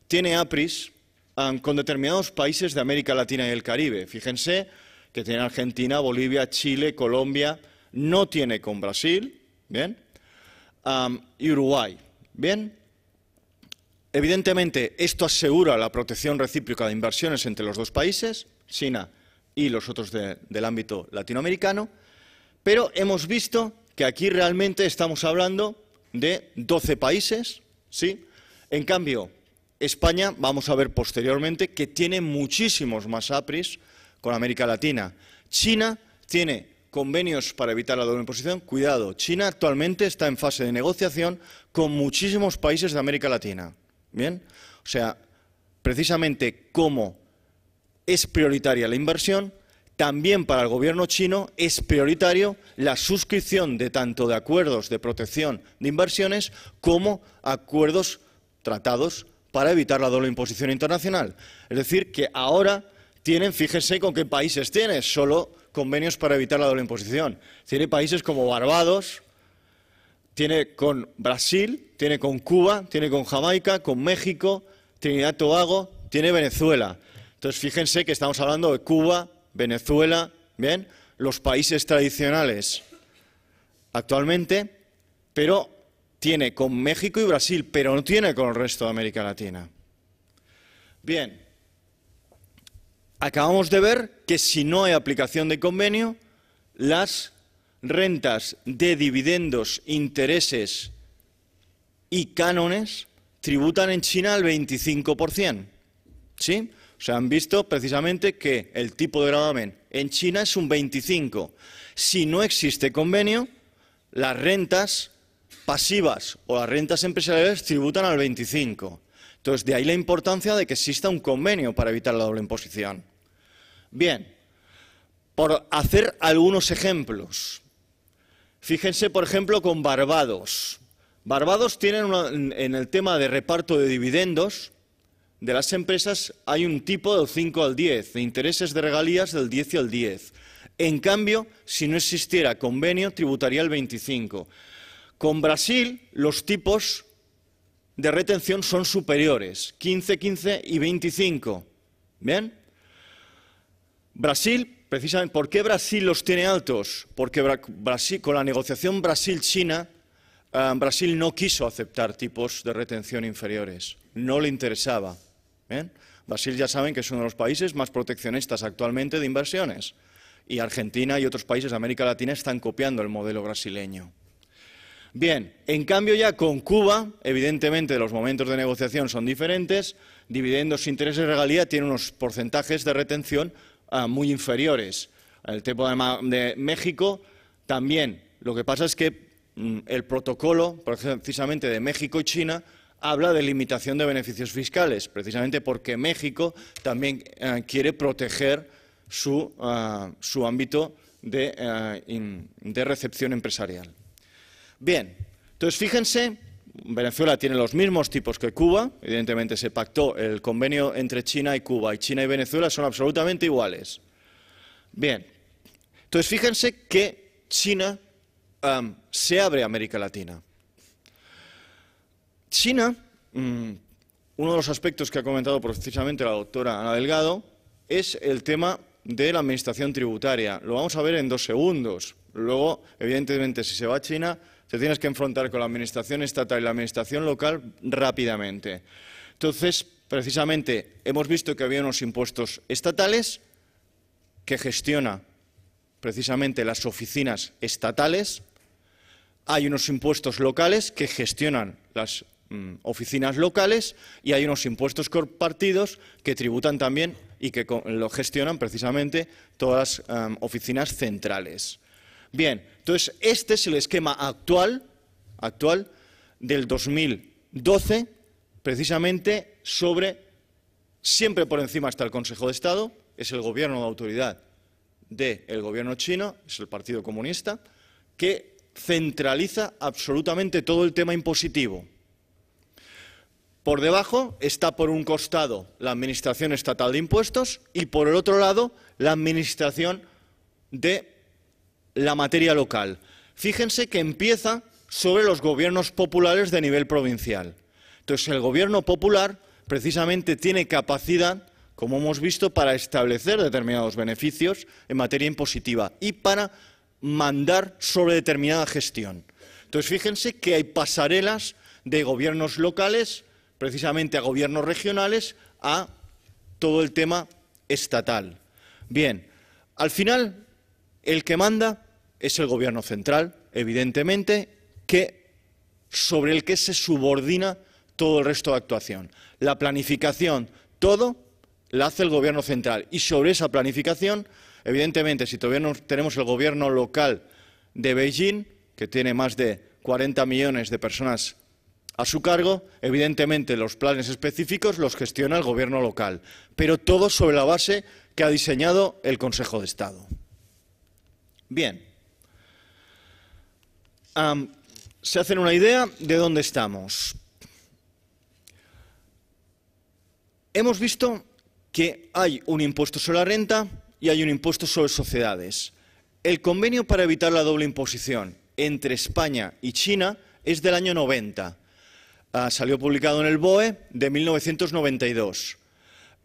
tiene APRIS ah, con determinados países de América Latina y el Caribe. Fíjense que tiene Argentina, Bolivia, Chile, Colombia, no tiene con Brasil, ¿bien? Ah, y Uruguay, ¿bien? Evidentemente, esto asegura la protección recíproca de inversiones entre los dos países, China y los otros del ámbito latinoamericano, pero hemos visto que aquí realmente estamos hablando de 12 países, ¿sí? En cambio, España, vamos a ver posteriormente, que tiene muchísimos más APRIs con América Latina. China tiene convenios para evitar la doble imposición. Cuidado, China actualmente está en fase de negociación con muchísimos países de América Latina o sea, precisamente como es prioritaria la inversión, también para el gobierno chino es prioritario la suscripción de tanto de acuerdos de protección de inversiones como acuerdos tratados para evitar la doble imposición internacional. Es decir, que ahora tienen, fíjense con qué países tiene, solo convenios para evitar la doble imposición. Tiene países como Barbados, tiene con Brasil, tiene con Cuba, tiene con Jamaica, con México, Trinidad y Tobago, tiene Venezuela. Entonces, fíjense que estamos hablando de Cuba, Venezuela, ¿bien? Los países tradicionales actualmente, pero tiene con México y Brasil, pero no tiene con el resto de América Latina. Bien, acabamos de ver que si no hay aplicación de convenio, las rentas de dividendos, intereses y cánones tributan en China al 25%. ¿Sí? O sea, han visto precisamente que el tipo de gravamen en China es un 25%. Si no existe convenio, las rentas pasivas o las rentas empresariales tributan al 25%. Entonces, de ahí la importancia de que exista un convenio para evitar la doble imposición. Bien, por hacer algunos ejemplos, Fíjense, por ejemplo, con Barbados. Barbados tiene en el tema de reparto de dividendos de las empresas hay un tipo del 5 al 10, de intereses de regalías del 10 al 10. En cambio, si no existiera convenio, tributaría el 25. Con Brasil, los tipos de retención son superiores, 15, 15 y 25. ¿Bien? Brasil precisamente, ¿por qué Brasil los tiene altos? Porque Brasil, con la negociación Brasil-China, eh, Brasil no quiso aceptar tipos de retención inferiores, no le interesaba. Brasil ya saben que es uno de los países más proteccionistas actualmente de inversiones y Argentina y otros países de América Latina están copiando el modelo brasileño. Bien, en cambio ya con Cuba, evidentemente los momentos de negociación son diferentes, dividendos, intereses, regalía tiene unos porcentajes de retención Ah, muy inferiores. al tema de, México también. Lo que pasa es que mm, el protocolo, precisamente de México y China, habla de limitación de beneficios fiscales, precisamente porque México también ah, quiere proteger su, ah, su ámbito de, de recepción empresarial. Bien, entonces fíjense Venezuela tiene los mismos tipos que Cuba, evidentemente se pactó el convenio entre China y Cuba, y China y Venezuela son absolutamente iguales. Bien, entonces fíjense que China se abre a América Latina. China, mm, uno de los aspectos que ha comentado precisamente la doctora Ana Delgado, es el tema de la administración tributaria. Lo vamos a ver en dos segundos. Luego, evidentemente, si se va a China, te tienes que enfrentar con la administración estatal y la administración local rápidamente. Entonces, precisamente, hemos visto que había unos impuestos estatales que gestiona precisamente las oficinas estatales. Hay unos impuestos locales que gestionan las mm, oficinas locales y hay unos impuestos compartidos que tributan también y que lo gestionan precisamente todas las em, oficinas centrales. Bien, entonces este es el esquema actual, actual del 2012, precisamente sobre, siempre por encima está el Consejo de Estado, es el gobierno de autoridad del gobierno chino, es el Partido Comunista, que centraliza absolutamente todo el tema impositivo. Por debajo está por un costado la Administración Estatal de Impuestos y por el otro lado la Administración de la materia local. Fíjense que empieza sobre los gobiernos populares de nivel provincial. Entonces, el gobierno popular precisamente tiene capacidad, como hemos visto, para establecer determinados beneficios en materia impositiva y para mandar sobre determinada gestión. Entonces, fíjense que hay pasarelas de gobiernos locales, precisamente a gobiernos regionales, a todo el tema estatal. Bien, al final, el que manda es el gobierno central, evidentemente, que, sobre el que se subordina todo el resto de actuación. La planificación, todo, la hace el gobierno central. Y sobre esa planificación, evidentemente, si todavía no tenemos el gobierno local de Beijing, que tiene más de 40 millones de personas a su cargo, evidentemente los planes específicos los gestiona el gobierno local, pero todo sobre la base que ha diseñado el Consejo de Estado. Bien, se hacen una idea de dónde estamos. Hemos visto que hay un impuesto sobre la renta y hay un impuesto sobre sociedades. El convenio para evitar la doble imposición entre España y China es del año 90. Ah, salió publicado en el BOE de 1992.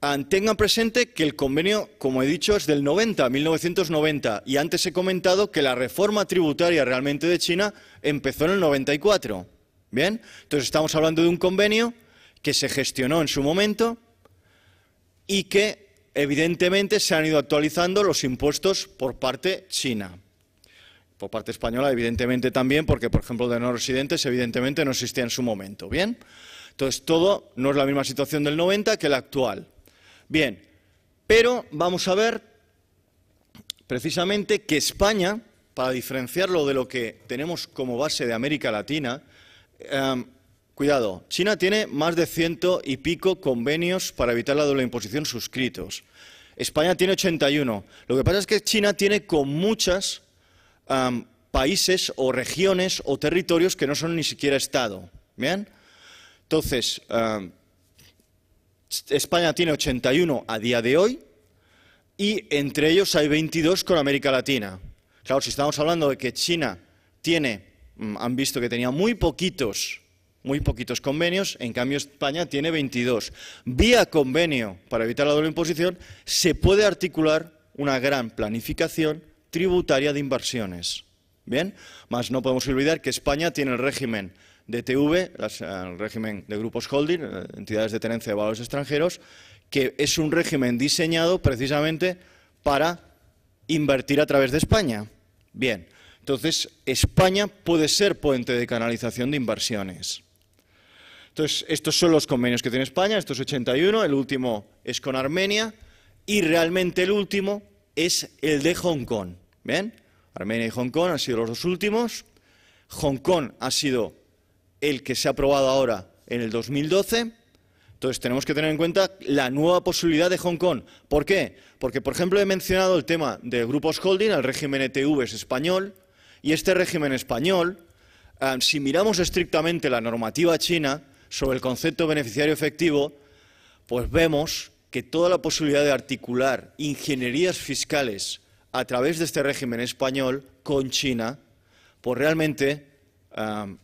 Ah, tengan presente que el convenio, como he dicho, es del 90, 1990, y antes he comentado que la reforma tributaria realmente de China empezó en el 94. ¿Bien? Entonces estamos hablando de un convenio que se gestionó en su momento y que evidentemente se han ido actualizando los impuestos por parte china. Por parte española, evidentemente también, porque por ejemplo de no residentes, evidentemente no existía en su momento. ¿Bien? Entonces todo no es la misma situación del 90 que la actual. Bien, pero vamos a ver precisamente que España, para diferenciarlo de lo que tenemos como base de América Latina, em, cuidado, China tiene más de ciento y pico convenios para evitar la doble imposición suscritos. España tiene 81. Lo que pasa es que China tiene con muchas em, países o regiones o territorios que no son ni siquiera Estado. ¿Bien? Entonces, em, España tiene 81 a día de hoy y entre ellos hay 22 con América Latina. Claro, si estamos hablando de que China tiene, mm, han visto que tenía muy poquitos, muy poquitos convenios, en cambio España tiene 22. Vía convenio, para evitar la doble imposición, se puede articular una gran planificación tributaria de inversiones. Bien, más no podemos olvidar que España tiene el régimen DTV, eh, el régimen de grupos holding, eh, entidades de tenencia de valores extranjeros, que es un régimen diseñado precisamente para invertir a través de España. Bien, entonces España puede ser puente de canalización de inversiones. Entonces, estos son los convenios que tiene España, estos 81, el último es con Armenia y realmente el último es el de Hong Kong. ¿Bien? Armenia y Hong Kong han sido los dos últimos. Hong Kong ha sido el que se ha aprobado ahora en el 2012, entonces tenemos que tener en cuenta la nueva posibilidad de Hong Kong. ¿Por qué? Porque, por ejemplo, he mencionado el tema de grupos holding, el régimen ETV es español, y este régimen español, eh, si miramos estrictamente la normativa china sobre el concepto beneficiario efectivo, pues vemos que toda la posibilidad de articular ingenierías fiscales a través de este régimen español con China, pues realmente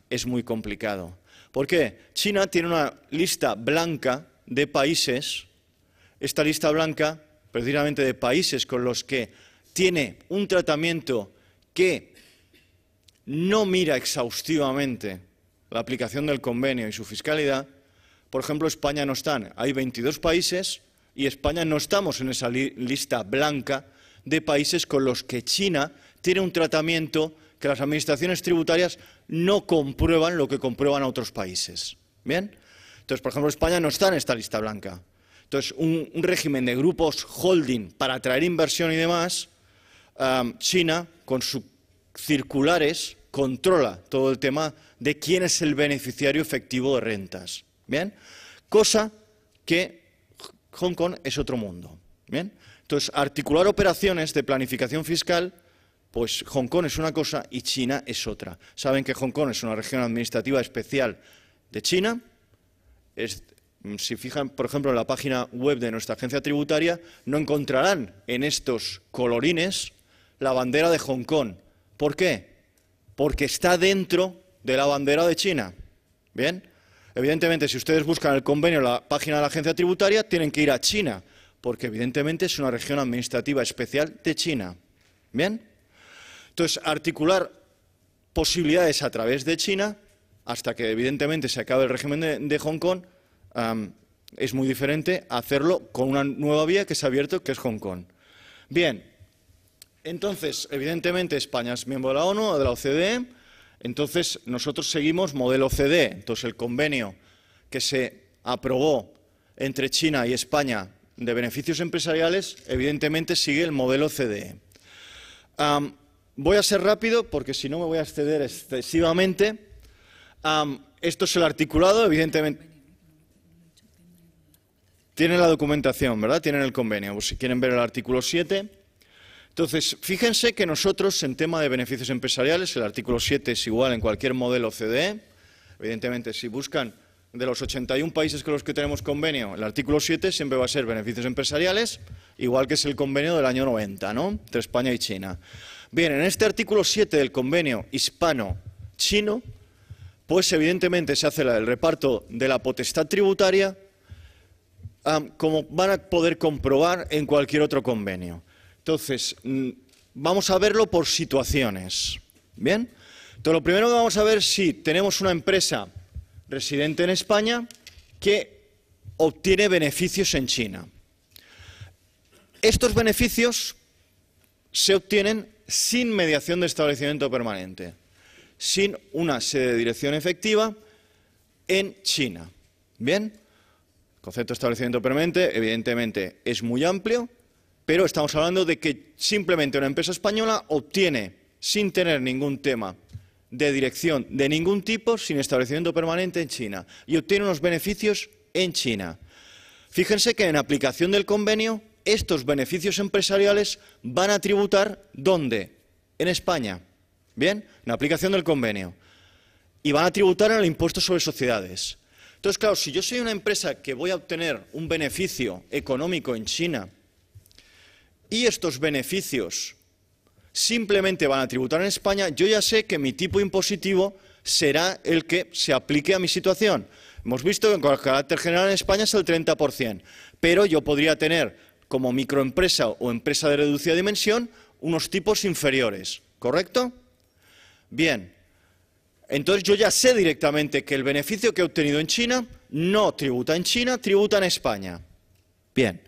es muy complicado. ¿Por qué? China tiene una lista blanca de países, esta lista blanca precisamente de países con los que tiene un tratamiento que no mira exhaustivamente la aplicación del convenio y su fiscalidad, por ejemplo, España no está. Hay 22 países y España no estamos en esa lista blanca de países con los que China tiene un tratamiento que las administraciones tributarias no comprueban lo que comprueban otros países. ¿Bien? Entonces, por ejemplo, España no está en esta lista blanca. Entonces, un, régimen de grupos holding para atraer inversión y demás, China, con sus circulares, controla todo el tema de quién es el beneficiario efectivo de rentas. ¿Bien? Cosa que Hong Kong es otro mundo. ¿Bien? Entonces, articular operaciones de planificación fiscal pues Hong Kong es una cosa y China es otra. Saben que Hong Kong es una región administrativa especial de China. Mm, si fijan, por ejemplo, en la página web de nuestra agencia tributaria, no encontrarán en estos colorines la bandera de Hong Kong. ¿Por qué? Porque está dentro de la bandera de China. ¿Bien? Evidentemente, si ustedes buscan el convenio en la página de la agencia tributaria, tienen que ir a China, porque evidentemente es una región administrativa especial de China. ¿Bien? Entonces, articular posibilidades a través de China, hasta que evidentemente se acabe el régimen de, Hong Kong, es muy diferente hacerlo con una nueva vía que se ha abierto, que es Hong Kong. Bien, entonces, evidentemente España es miembro de la ONU, de la OCDE, entonces nosotros seguimos modelo OCDE, entonces el convenio que se aprobó entre China y España de beneficios empresariales, evidentemente sigue el modelo OCDE. Voy a ser rápido porque si no me voy a exceder excesivamente. esto es el articulado, evidentemente. Tienen la documentación, ¿verdad? Tienen el convenio. si quieren ver el artículo 7. Entonces, fíjense que nosotros en tema de beneficios empresariales, el artículo 7 es igual en cualquier modelo CDE. Evidentemente, si buscan de los 81 países con los que tenemos convenio, el artículo 7 siempre va a ser beneficios empresariales, igual que es el convenio del año 90, ¿no? Entre España y China. Bien, en este artículo 7 del convenio hispano-chino, pues evidentemente se hace el reparto de la potestad tributaria, como van a poder comprobar en cualquier otro convenio. Entonces, mm, vamos a verlo por situaciones. Bien, entonces lo primero que vamos a ver es si tenemos una empresa residente en España que obtiene beneficios en China. Estos beneficios se obtienen sin mediación de establecimiento permanente, sin una sede de dirección efectiva en China. Bien, el concepto de establecimiento permanente evidentemente es muy amplio, pero estamos hablando de que simplemente una empresa española obtiene, sin tener ningún tema de dirección de ningún tipo, sin establecimiento permanente en China, y obtiene unos beneficios en China. Fíjense que en aplicación del convenio estos beneficios empresariales van a tributar ¿dónde? En España. ¿Bien? En aplicación del convenio. Y van a tributar en el impuesto sobre sociedades. Entonces, claro, si yo soy una empresa que voy a obtener un beneficio económico en China y estos beneficios simplemente van a tributar en España, yo ya sé que mi tipo impositivo será el que se aplique a mi situación. Hemos visto que con el carácter general en España es el 30%, pero yo podría tener como microempresa o empresa de reducida dimensión unos tipos inferiores, ¿correcto? Bien, entonces yo ya sé directamente que el beneficio que he obtenido en China no tributa en China, tributa en España. Bien,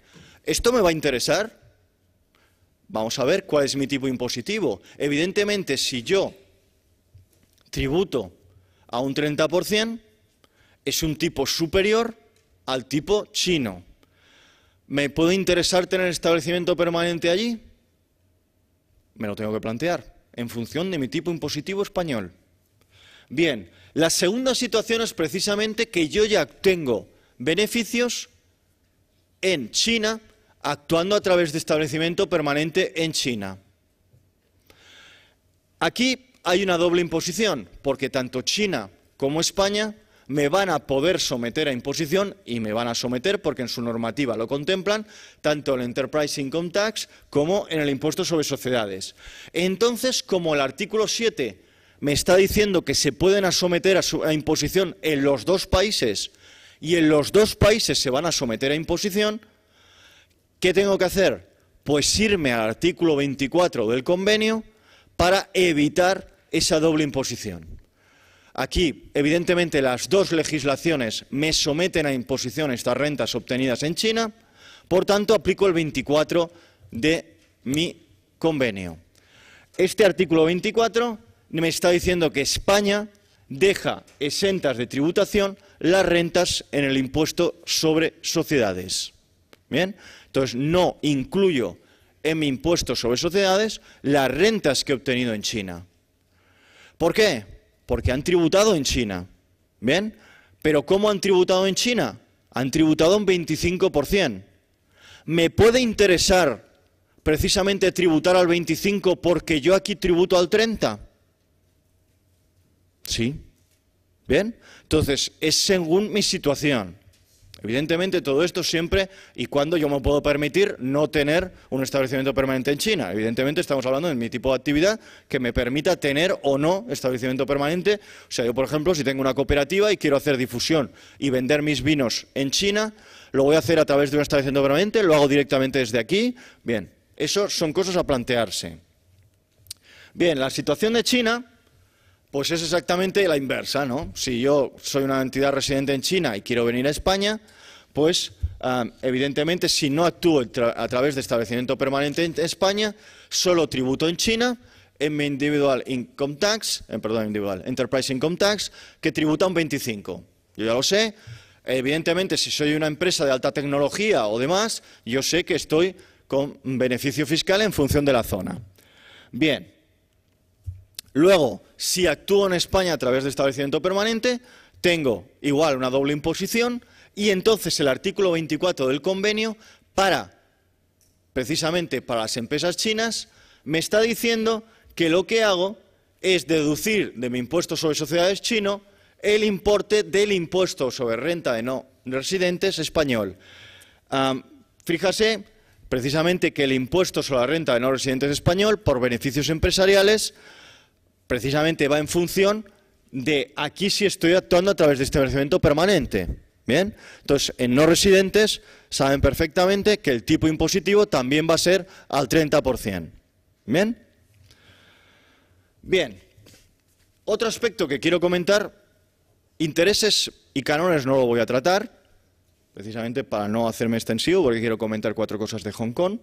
¿esto me va a interesar? Vamos a ver cuál es mi tipo impositivo. Evidentemente, si yo tributo a un 30%, es un tipo superior al tipo chino. ¿Me puede interesar tener establecimiento permanente allí? Me lo tengo que plantear, en función de mi tipo impositivo español. Bien, la segunda situación es precisamente que yo ya tengo beneficios en China actuando a través de establecimiento permanente en China. Aquí hay una doble imposición, porque tanto China como España me van a poder someter a imposición y me van a someter porque en su normativa lo contemplan, tanto en el Enterprise Income Tax como en el impuesto sobre sociedades. Entonces, como el artículo 7 me está diciendo que se pueden someter a, a imposición en los dos países y en los dos países se van a someter a imposición, ¿qué tengo que hacer? Pues irme al artículo 24 del convenio para evitar esa doble imposición. Aquí, evidentemente, las dos legislaciones me someten a imposición estas rentas obtenidas en China, por tanto, aplico el 24 de mi convenio. Este artículo 24 me está diciendo que España deja exentas de tributación las rentas en el impuesto sobre sociedades. Bien, entonces no incluyo en mi impuesto sobre sociedades las rentas que he obtenido en China. ¿Por qué? porque han tributado en China. ¿Bien? Pero ¿cómo han tributado en China? Han tributado un 25%. ¿Me puede interesar precisamente tributar al 25% porque yo aquí tributo al 30%? Sí. ¿Bien? Entonces, es según mi situación. Evidentemente, todo esto siempre y cuando yo me puedo permitir no tener un establecimiento permanente en China. Evidentemente, estamos hablando de mi tipo de actividad que me permita tener o no establecimiento permanente. O sea, yo, por ejemplo, si tengo una cooperativa y quiero hacer difusión y vender mis vinos en China, lo voy a hacer a través de un establecimiento permanente, lo hago directamente desde aquí. Bien, eso son cosas a plantearse. Bien, la situación de China pues es exactamente la inversa, ¿no? Si yo soy una entidad residente en China y quiero venir a España, pues ah, evidentemente si no actúo a través de establecimiento permanente en España, solo tributo en China en mi individual income tax, en perdón, individual, enterprise income tax, que tributa un 25. Yo ya lo sé. Evidentemente, si soy una empresa de alta tecnología o demás, yo sé que estoy con beneficio fiscal en función de la zona. Bien. Luego, si actúo en España a través de establecimiento permanente, tengo igual una doble imposición y entonces el artículo 24 del convenio para, precisamente para las empresas chinas, me está diciendo que lo que hago es deducir de mi impuesto sobre sociedades chino el importe del impuesto sobre renta de no residentes español. Fíjese, fíjase precisamente que el impuesto sobre la renta de no residentes español por beneficios empresariales precisamente va en función de aquí si estoy actuando a través de este establecimiento permanente. ¿Bien? Entonces, en no residentes saben perfectamente que el tipo impositivo también va a ser al 30%. ¿Bien? Bien. Otro aspecto que quiero comentar, intereses y canones no lo voy a tratar, precisamente para no hacerme extensivo, porque quiero comentar cuatro cosas de Hong Kong,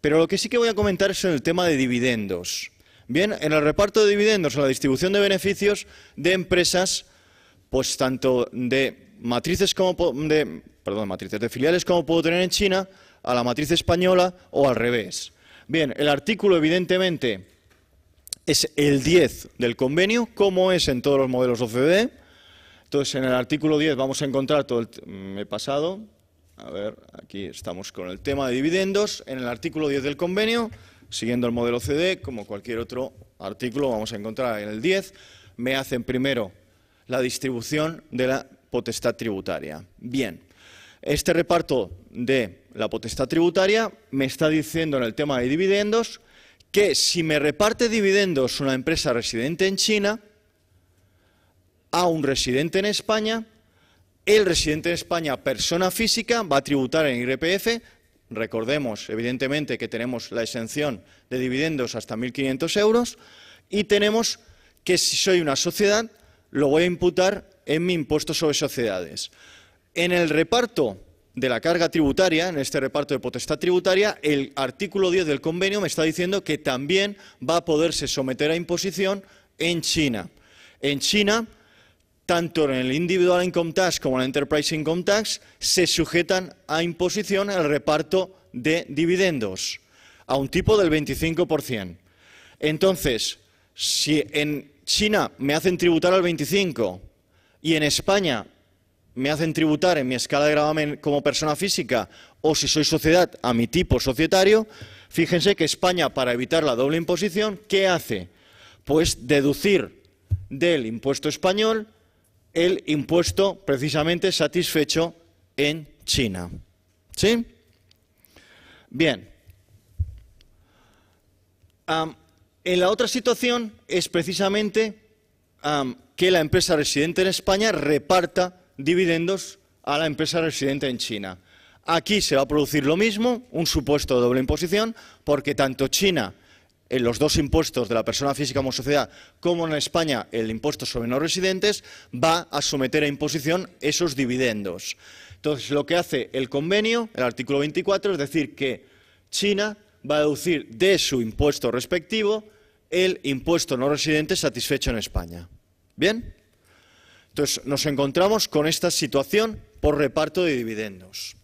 pero lo que sí que voy a comentar es el tema de dividendos. Bien, en el reparto de dividendos, en la distribución de beneficios de empresas, pues tanto de matrices como de, matrices de filiales como puedo tener en China, a la matriz española o al revés. Bien, el artículo evidentemente es el 10 del convenio, como es en todos los modelos OCDE. Entonces, en el artículo 10 vamos a encontrar todo el... Mm, he pasado. A ver, aquí estamos con el tema de dividendos. En el artículo 10 del convenio Siguiendo el modelo CD, como cualquier otro artículo, vamos a encontrar en el 10, me hacen primero la distribución de la potestad tributaria. Bien, este reparto de la potestad tributaria me está diciendo en el tema de dividendos que si me reparte dividendos una empresa residente en China a un residente en España, el residente en España, persona física, va a tributar en IRPF Recordemos, evidentemente, que tenemos la exención de dividendos hasta 1.500 euros y tenemos que si soy una sociedad, lo voy a imputar en mi impuesto sobre sociedades. En el reparto de la carga tributaria, en este reparto de potestad tributaria, el artículo 10 del convenio me está diciendo que también va a poderse someter a imposición en China. En China tanto en el Individual Income Tax como en el Enterprise Income Tax, se sujetan a imposición el reparto de dividendos a un tipo del 25%. Entonces, si en China me hacen tributar al 25% y en España me hacen tributar en mi escala de gravamen como persona física o si soy sociedad a mi tipo societario, fíjense que España, para evitar la doble imposición, ¿qué hace? Pues deducir del impuesto español el impuesto precisamente satisfecho en China. ¿Sí? Bien. en la otra situación es precisamente que la empresa residente en España reparta dividendos a la empresa residente en China. Aquí se va a producir lo mismo, un supuesto de doble imposición, porque tanto China en los dos impuestos de la persona física como sociedad, como en España el impuesto sobre no residentes, va a someter a imposición esos dividendos. Entonces, lo que hace el convenio, el artículo 24, es decir, que China va a deducir de su impuesto respectivo el impuesto no residente satisfecho en España. ¿Bien? Entonces, nos encontramos con esta situación por reparto de dividendos.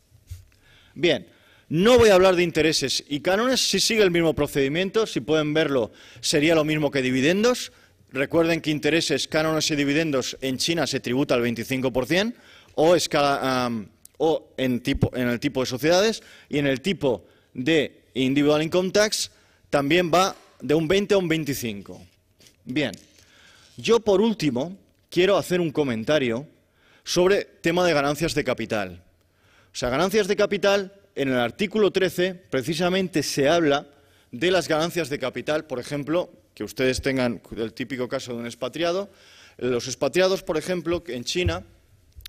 Bien, no voy a hablar de intereses y cánones, si sigue el mismo procedimiento, si pueden verlo, sería lo mismo que dividendos. Recuerden que intereses, cánones y dividendos en China se tributa al 25% o, en, en el tipo de sociedades y en el tipo de individual income tax también va de un 20 a un 25. Bien, yo por último quiero hacer un comentario sobre el tema de ganancias de capital. O sea, ganancias de capital en el artículo 13 precisamente se habla de las ganancias de capital, por ejemplo, que ustedes tengan el típico caso de un expatriado, los expatriados, por ejemplo, en China,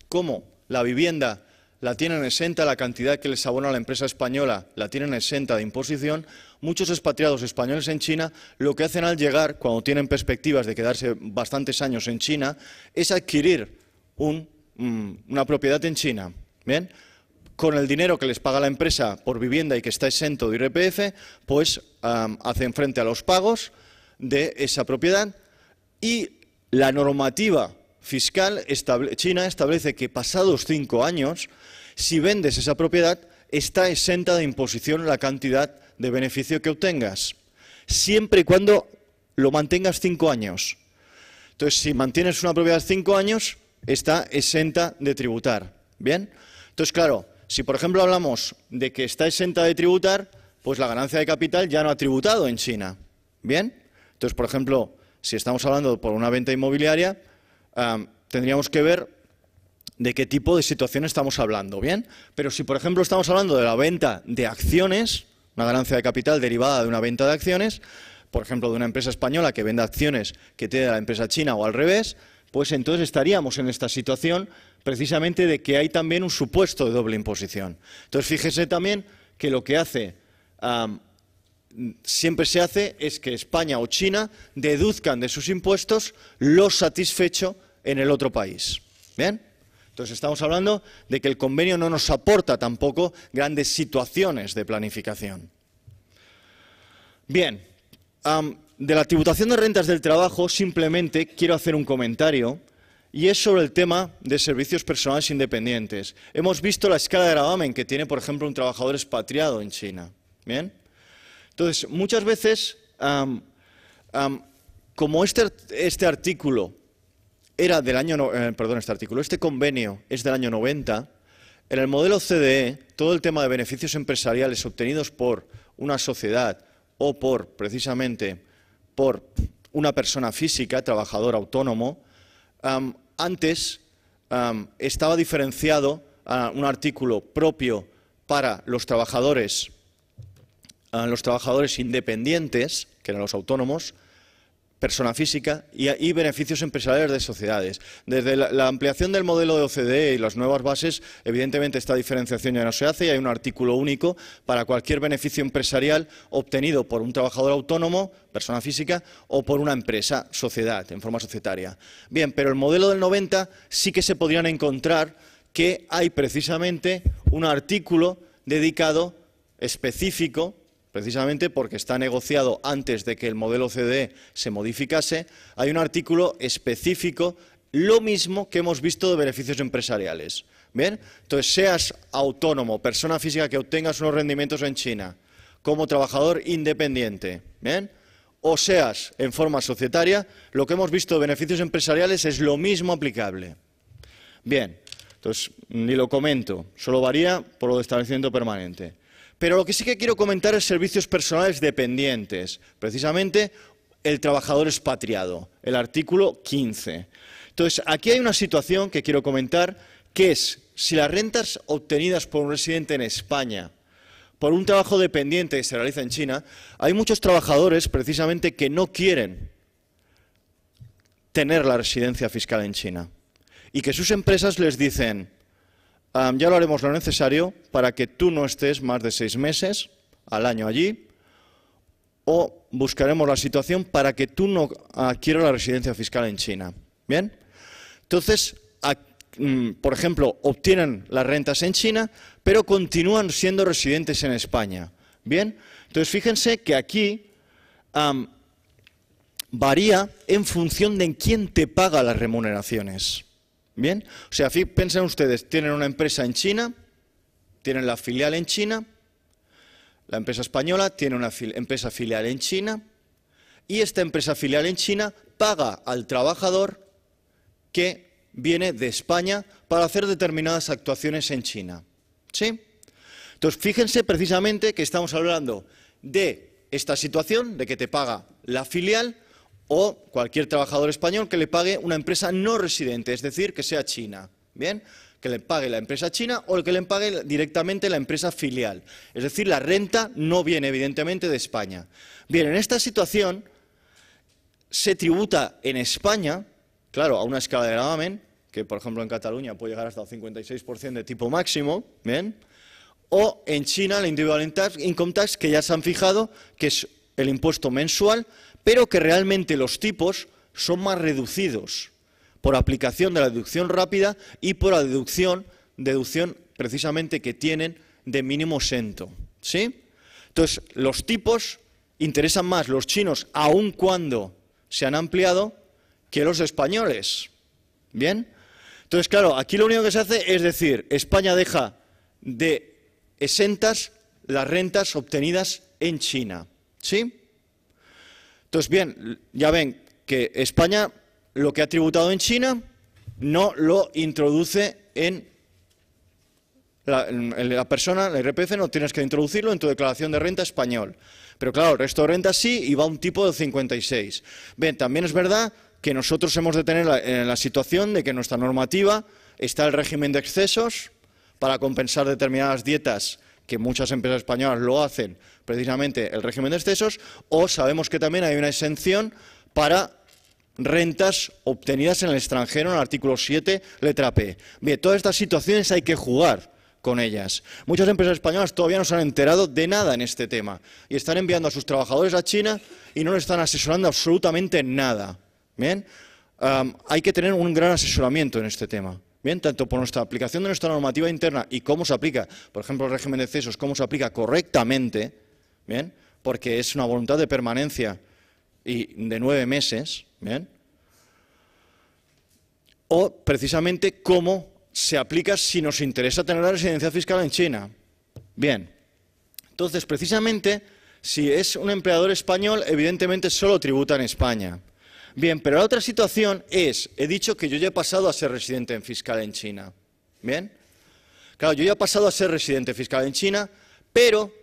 como la vivienda la tienen exenta, la cantidad que les abona la empresa española la tienen exenta de imposición, muchos expatriados españoles en China lo que hacen al llegar, cuando tienen perspectivas de quedarse bastantes años en China, es adquirir mm, una propiedad en China. ¿Bien? con el dinero que les paga la empresa por vivienda y que está exento de IRPF, pues hacen frente a los pagos de esa propiedad y la normativa fiscal china establece que pasados cinco años, si vendes esa propiedad, está exenta de imposición la cantidad de beneficio que obtengas, siempre y cuando lo mantengas cinco años. Entonces, si mantienes una propiedad cinco años, está exenta de tributar. ¿Bien? Entonces, claro, si, por ejemplo, hablamos de que está exenta de tributar, pues la ganancia de capital ya no ha tributado en China. ¿Bien? Entonces, por ejemplo, si estamos hablando por una venta inmobiliaria, tendríamos que ver de qué tipo de situación estamos hablando. ¿Bien? Pero si, por ejemplo, estamos hablando de la venta de acciones, una ganancia de capital derivada de una venta de acciones, por ejemplo, de una empresa española que venda acciones que tiene la empresa china o al revés, pues entonces estaríamos en esta situación precisamente de que hay también un supuesto de doble imposición. Entonces, fíjese también que lo que hace, siempre se hace, es que España o China deduzcan de sus impuestos lo satisfecho en el otro país. ¿Bien? Entonces estamos hablando de que el convenio no nos aporta tampoco grandes situaciones de planificación. Bien, de la tributación de rentas del trabajo simplemente quiero hacer un comentario y es sobre el tema de servicios personales independientes. Hemos visto la escala de gravamen que tiene, por ejemplo, un trabajador expatriado en China. ¿Bien? Entonces, muchas veces, como este, este, artículo era del año, eh, perdón, este artículo, este convenio es del año 90, en el modelo CDE, todo el tema de beneficios empresariales obtenidos por una sociedad o por, precisamente, por una persona física, trabajador autónomo, antes estaba diferenciado un artículo propio para los trabajadores, los trabajadores independientes, que eran los autónomos, persona física y, beneficios empresariales de sociedades. Desde la, ampliación del modelo de OCDE y las nuevas bases, evidentemente esta diferenciación ya no se hace y hay un artículo único para cualquier beneficio empresarial obtenido por un trabajador autónomo, persona física, o por una empresa, sociedad, en forma societaria. Bien, pero el modelo del 90 sí que se podrían encontrar que hay precisamente un artículo dedicado específico precisamente porque está negociado antes de que el modelo CDE se modificase, hay un artículo específico, lo mismo que hemos visto de beneficios empresariales. ¿Bien? Entonces, seas autónomo, persona física que obtengas unos rendimientos en China, como trabajador independiente, o seas en forma societaria, lo que hemos visto de beneficios empresariales es lo mismo aplicable. Bien, entonces, ni lo comento, solo varía por lo de establecimiento permanente. Pero lo que sí que quiero comentar es servicios personales dependientes, precisamente el trabajador expatriado, el artículo 15. Entonces, aquí hay una situación que quiero comentar, que es si las rentas obtenidas por un residente en España por un trabajo dependiente que se realiza en China, hay muchos trabajadores precisamente que no quieren tener la residencia fiscal en China y que sus empresas les dicen, ya lo haremos lo necesario para que tú no estés más de seis meses al año allí o buscaremos la situación para que tú no adquieras ah, la residencia fiscal en China. ¿Bien? Entonces, mm, por ejemplo, obtienen las rentas en China, pero continúan siendo residentes en España. ¿Bien? Entonces, fíjense que aquí varía en función de quién te paga las remuneraciones. Bien, o sea, piensen ustedes, tienen una empresa en China, tienen la filial en China, la empresa española tiene una empresa filial en China y esta empresa filial en China paga al trabajador que viene de España para hacer determinadas actuaciones en China. ¿Sí? Entonces, fíjense precisamente que estamos hablando de esta situación, de que te paga la filial, o cualquier trabajador español que le pague una empresa no residente, es decir, que sea china. ¿Bien? Que le pague la empresa china o que le pague directamente la empresa filial. Es decir, la renta no viene evidentemente de España. Bien, en esta situación se tributa en España, claro, a una escala de gravamen, que por ejemplo en Cataluña puede llegar hasta el 56% de tipo máximo, ¿bien? O en China la individual income tax, que ya se han fijado que es el impuesto mensual pero que realmente los tipos son más reducidos por aplicación de la deducción rápida y por la deducción, deducción precisamente que tienen de mínimo sento. ¿sí? Entonces, los tipos interesan más los chinos, aun cuando se han ampliado, que los españoles. ¿Bien? Entonces, claro, aquí lo único que se hace es decir, España deja de exentas las rentas obtenidas en China. ¿Sí? Entonces, bien, ya ven que España lo que ha tributado en China no lo introduce en la, persona, la IRPF, no tienes que introducirlo en tu declaración de renta español. Pero claro, el resto de renta sí y va un tipo de 56. también es verdad que nosotros hemos de tener la, en eh, la situación de que en nuestra normativa está el régimen de excesos para compensar determinadas dietas que muchas empresas españolas lo hacen precisamente el régimen de excesos, o sabemos que también hay una exención para rentas obtenidas en el extranjero en el artículo 7, letra P. Bien, todas estas situaciones hay que jugar con ellas. Muchas empresas españolas todavía no se han enterado de nada en este tema y están enviando a sus trabajadores a China y no les están asesorando absolutamente nada. Bien, hay que tener un gran asesoramiento en este tema. Bien, tanto por nuestra aplicación de nuestra normativa interna y cómo se aplica, por ejemplo, el régimen de cesos, cómo se aplica correctamente, bien, porque es una voluntad de permanencia y de nueve meses, bien, o precisamente cómo se aplica si nos interesa tener la residencia fiscal en China. Bien, entonces precisamente si es un empleador español, evidentemente solo tributa en España. Bien, pero la otra situación es, he dicho que yo ya he pasado a ser residente fiscal en China. ¿Bien? Claro, yo ya he pasado a ser residente fiscal en China, pero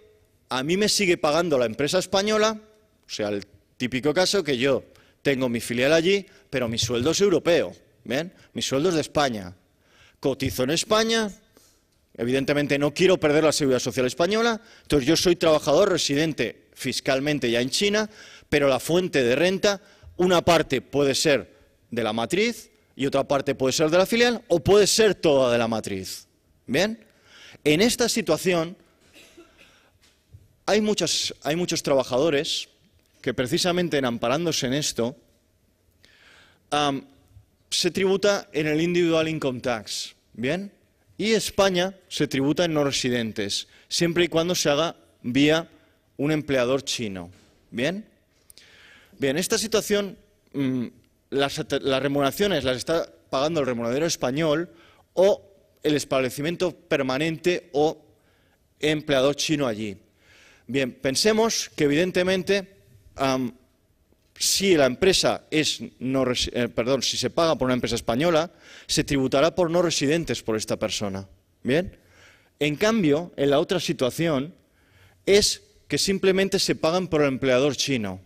a mí me sigue pagando la empresa española, o sea, el típico caso que yo tengo mi filial allí, pero mi sueldo es europeo, ¿bien? Mi sueldo es de España. Cotizo en España, evidentemente no quiero perder la seguridad social española, entonces yo soy trabajador residente fiscalmente ya en China, pero la fuente de renta una parte puede ser de la matriz y otra parte puede ser de la filial o puede ser toda de la matriz. ¿Bien? En esta situación hay, muchos trabajadores que precisamente en amparándose en esto, se tributa en el individual income tax, ¿bien? Y España se tributa en no residentes, siempre y cuando se haga vía un empleador chino, ¿bien? Bien, esta situación, mm, las, remuneraciones las está pagando el remunerador español o el establecimiento permanente o empleador chino allí. Bien, pensemos que evidentemente si la empresa es no eh, perdón, si se paga por una empresa española, se tributará por no residentes por esta persona. Bien. En cambio, en la otra situación es que simplemente se pagan por el empleador chino.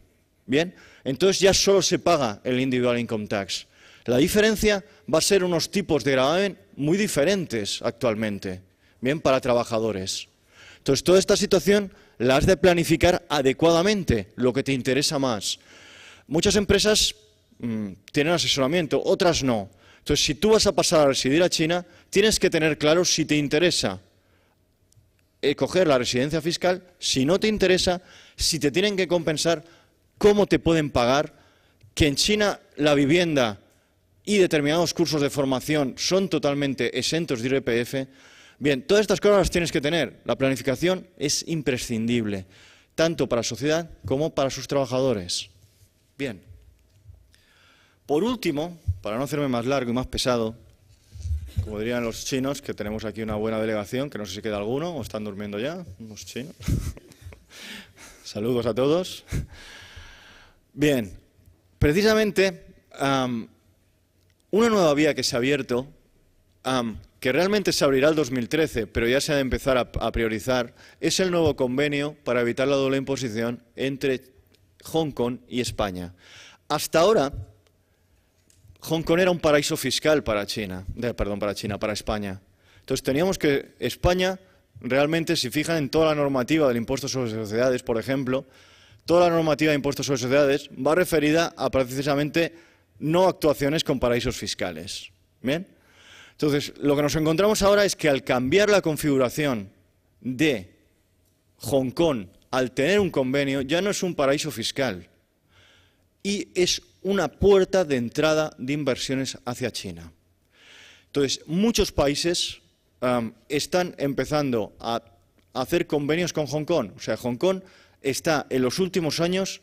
Bien, entonces ya solo se paga el individual income tax. La diferencia va a ser unos tipos de gravamen muy diferentes actualmente, bien, para trabajadores. Entonces, toda esta situación la has de planificar adecuadamente, lo que te interesa más. Muchas empresas mm, tienen asesoramiento, otras no. Entonces, si tú vas a pasar a residir a China, tienes que tener claro si te interesa eh, coger la residencia fiscal, si no te interesa, si te tienen que compensar cómo te pueden pagar, que en China la vivienda y determinados cursos de formación son totalmente exentos de IRPF. Bien, todas estas cosas las tienes que tener. La planificación es imprescindible, tanto para la sociedad como para sus trabajadores. Bien. Por último, para no hacerme más largo y más pesado, como dirían los chinos, que tenemos aquí una buena delegación, que no sé si queda alguno o están durmiendo ya, unos chinos. <laughs> Saludos a todos. Bien, precisamente una nueva vía que se ha abierto, que realmente se abrirá el 2013, pero ya se ha de empezar a, priorizar, es el nuevo convenio para evitar la doble imposición entre Hong Kong y España. Hasta ahora, Hong Kong era un paraíso fiscal para China, perdón, para China, para España. Entonces teníamos que España, realmente, si fijan en toda la normativa del impuesto sobre sociedades, por ejemplo, toda la normativa de impuestos sobre sociedades va referida a precisamente no actuaciones con paraísos fiscales. Entonces, lo que nos encontramos ahora es que al cambiar la configuración de Hong Kong, al tener un convenio, ya no es un paraíso fiscal y es una puerta de entrada de inversiones hacia China. Entonces, muchos países um, están empezando a hacer convenios con Hong Kong. O sea, Hong Kong está en los últimos años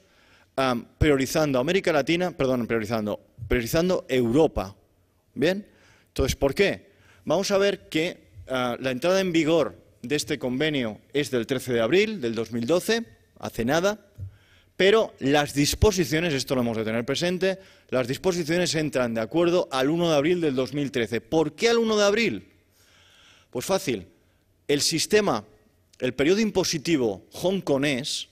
priorizando América Latina, perdón, priorizando, priorizando Europa. ¿Bien? Entonces, ¿por qué? Vamos a ver que ah, la entrada en vigor de este convenio es del 13 de abril del 2012, hace nada, pero las disposiciones, esto lo hemos de tener presente, las disposiciones entran de acuerdo al 1 de abril del 2013. ¿Por qué al 1 de abril? Pues fácil, el sistema, el periodo impositivo hongkonés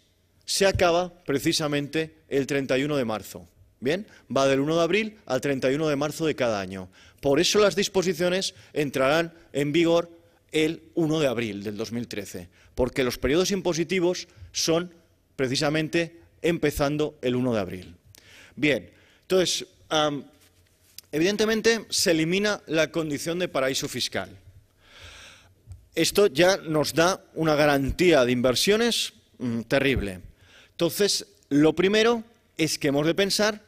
se acaba precisamente el 31 de marzo. Bien, va del 1 de abril al 31 de marzo de cada año. Por eso las disposiciones entrarán en vigor el 1 de abril del 2013, porque los periodos impositivos son precisamente empezando el 1 de abril. Bien, entonces, evidentemente se elimina la condición de paraíso fiscal. Esto ya nos da una garantía de inversiones mm, terrible. Entonces, lo primero es que hemos de pensar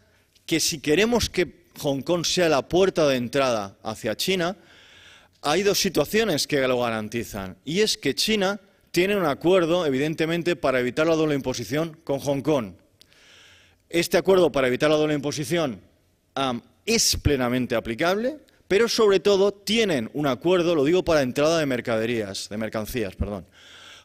que si queremos que Hong Kong sea la puerta de entrada hacia China, hay dos situaciones que lo garantizan. Y es que China tiene un acuerdo, evidentemente, para evitar la doble imposición con Hong Kong. Este acuerdo para evitar la doble imposición es plenamente aplicable, pero sobre todo tienen un acuerdo, lo digo, para entrada de mercaderías, de mercancías, perdón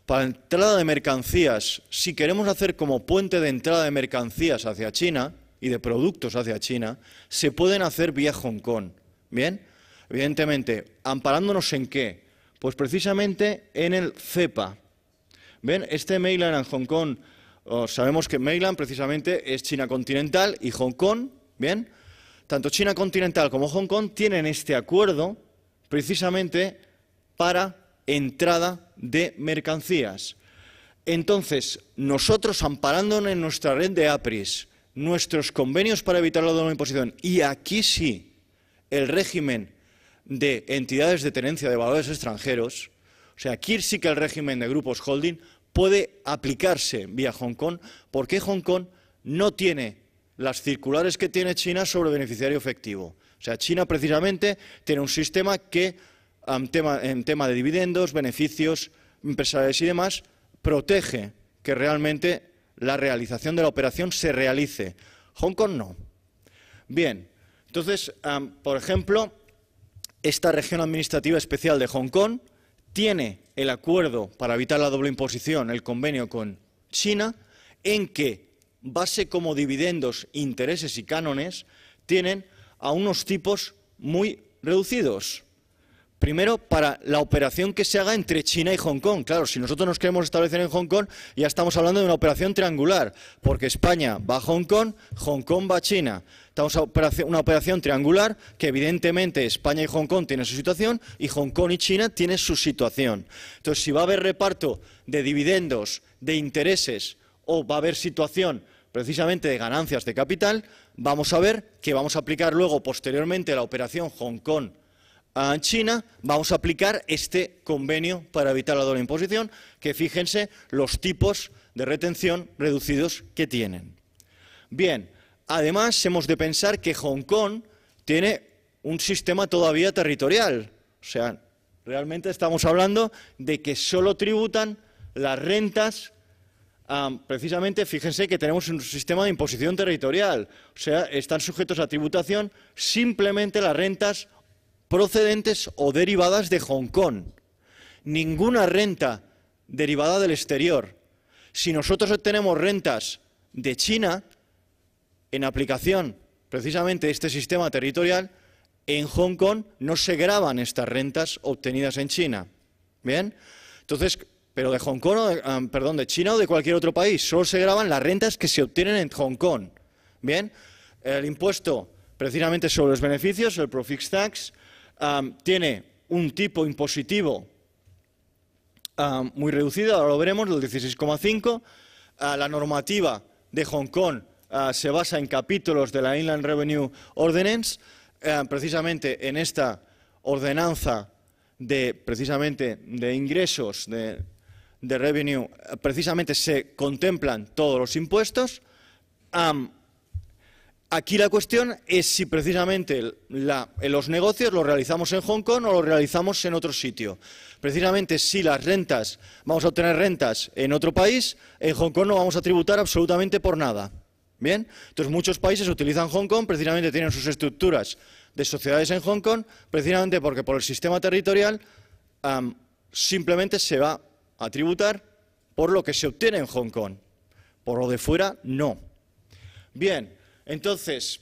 para entrada de mercancías, si queremos hacer como puente de entrada de mercancías hacia China y de productos hacia China, se pueden hacer vía Hong Kong. ¿Bien? Evidentemente, amparándonos en qué? Pues precisamente en el CEPA. ¿Bien? Este mainland en Hong Kong, sabemos que mainland precisamente es China continental y Hong Kong, ¿bien? Tanto China continental como Hong Kong tienen este acuerdo precisamente para entrada de mercancías. Entonces, nosotros amparándonos en nuestra red de APRIS, nuestros convenios para evitar la doble imposición, y aquí sí, el régimen de entidades de tenencia de valores extranjeros, o sea, aquí sí que el régimen de grupos holding puede aplicarse vía Hong Kong, porque Hong Kong no tiene las circulares que tiene China sobre beneficiario efectivo. O sea, China precisamente tiene un sistema que en tema, de dividendos, beneficios empresariales y demás, protege que realmente la realización de la operación se realice. Hong Kong no. Bien, entonces, por ejemplo, esta región administrativa especial de Hong Kong tiene el acuerdo para evitar la doble imposición, el convenio con China, en que base como dividendos, intereses y cánones tienen a unos tipos muy reducidos. Primero, para la operación que se haga entre China y Hong Kong. Claro, si nosotros nos queremos establecer en Hong Kong, ya estamos hablando de una operación triangular, porque España va a Hong Kong, Hong Kong va a China. Estamos en una operación triangular que evidentemente España y Hong Kong tienen su situación y Hong Kong y China tienen su situación. Entonces, si va a haber reparto de dividendos, de intereses o va a haber situación precisamente de ganancias de capital, vamos a ver que vamos a aplicar luego posteriormente la operación Hong Kong a China, vamos a aplicar este convenio para evitar la doble imposición, que fíjense los tipos de retención reducidos que tienen. Bien, además hemos de pensar que Hong Kong tiene un sistema todavía territorial, o sea, realmente estamos hablando de que solo tributan las rentas ah, precisamente, fíjense que tenemos un sistema de imposición territorial, o sea, están sujetos a tributación simplemente las rentas procedentes o derivadas de Hong Kong. Ninguna renta derivada del exterior. Si nosotros obtenemos rentas de China, en aplicación precisamente de este sistema territorial, en Hong Kong no se graban estas rentas obtenidas en China. ¿Bien? Entonces, pero de Hong Kong, ah, perdón, de China o de cualquier otro país, solo se graban las rentas que se obtienen en Hong Kong. ¿Bien? El impuesto precisamente sobre los beneficios, el Profit Tax, Um, tiene un tipo impositivo um, muy reducido, ahora lo veremos, del 16,5. Ah, la normativa de Hong Kong ah, se basa en capítulos de la Inland Revenue Ordinance, ah, precisamente en esta ordenanza de, precisamente de ingresos de, revenue, precisamente se contemplan todos los impuestos. Aquí la cuestión es si precisamente los negocios los realizamos en Hong Kong o los realizamos en otro sitio. Precisamente si las rentas, vamos a obtener rentas en otro país, en Hong Kong no vamos a tributar absolutamente por nada. ¿Bien? Entonces muchos países utilizan Hong Kong, precisamente tienen sus estructuras de sociedades en Hong Kong, precisamente porque por el sistema territorial simplemente se va a tributar por lo que se obtiene en Hong Kong. Por lo de fuera, no. Bien, entonces,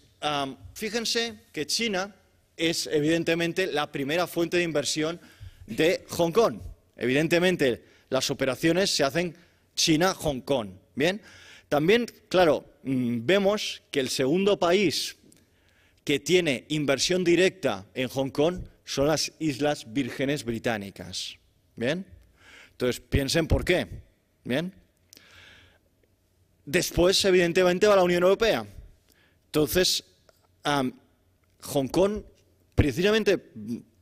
fíjense que China es evidentemente la primera fuente de inversión de Hong Kong. Evidentemente, las operaciones se hacen China-Hong Kong. Bien, también, claro, mm, vemos que el segundo país que tiene inversión directa en Hong Kong son las Islas Vírgenes Británicas. Bien, entonces piensen por qué. Bien, después, evidentemente, va la Unión Europea. Entonces, Hong Kong, precisamente,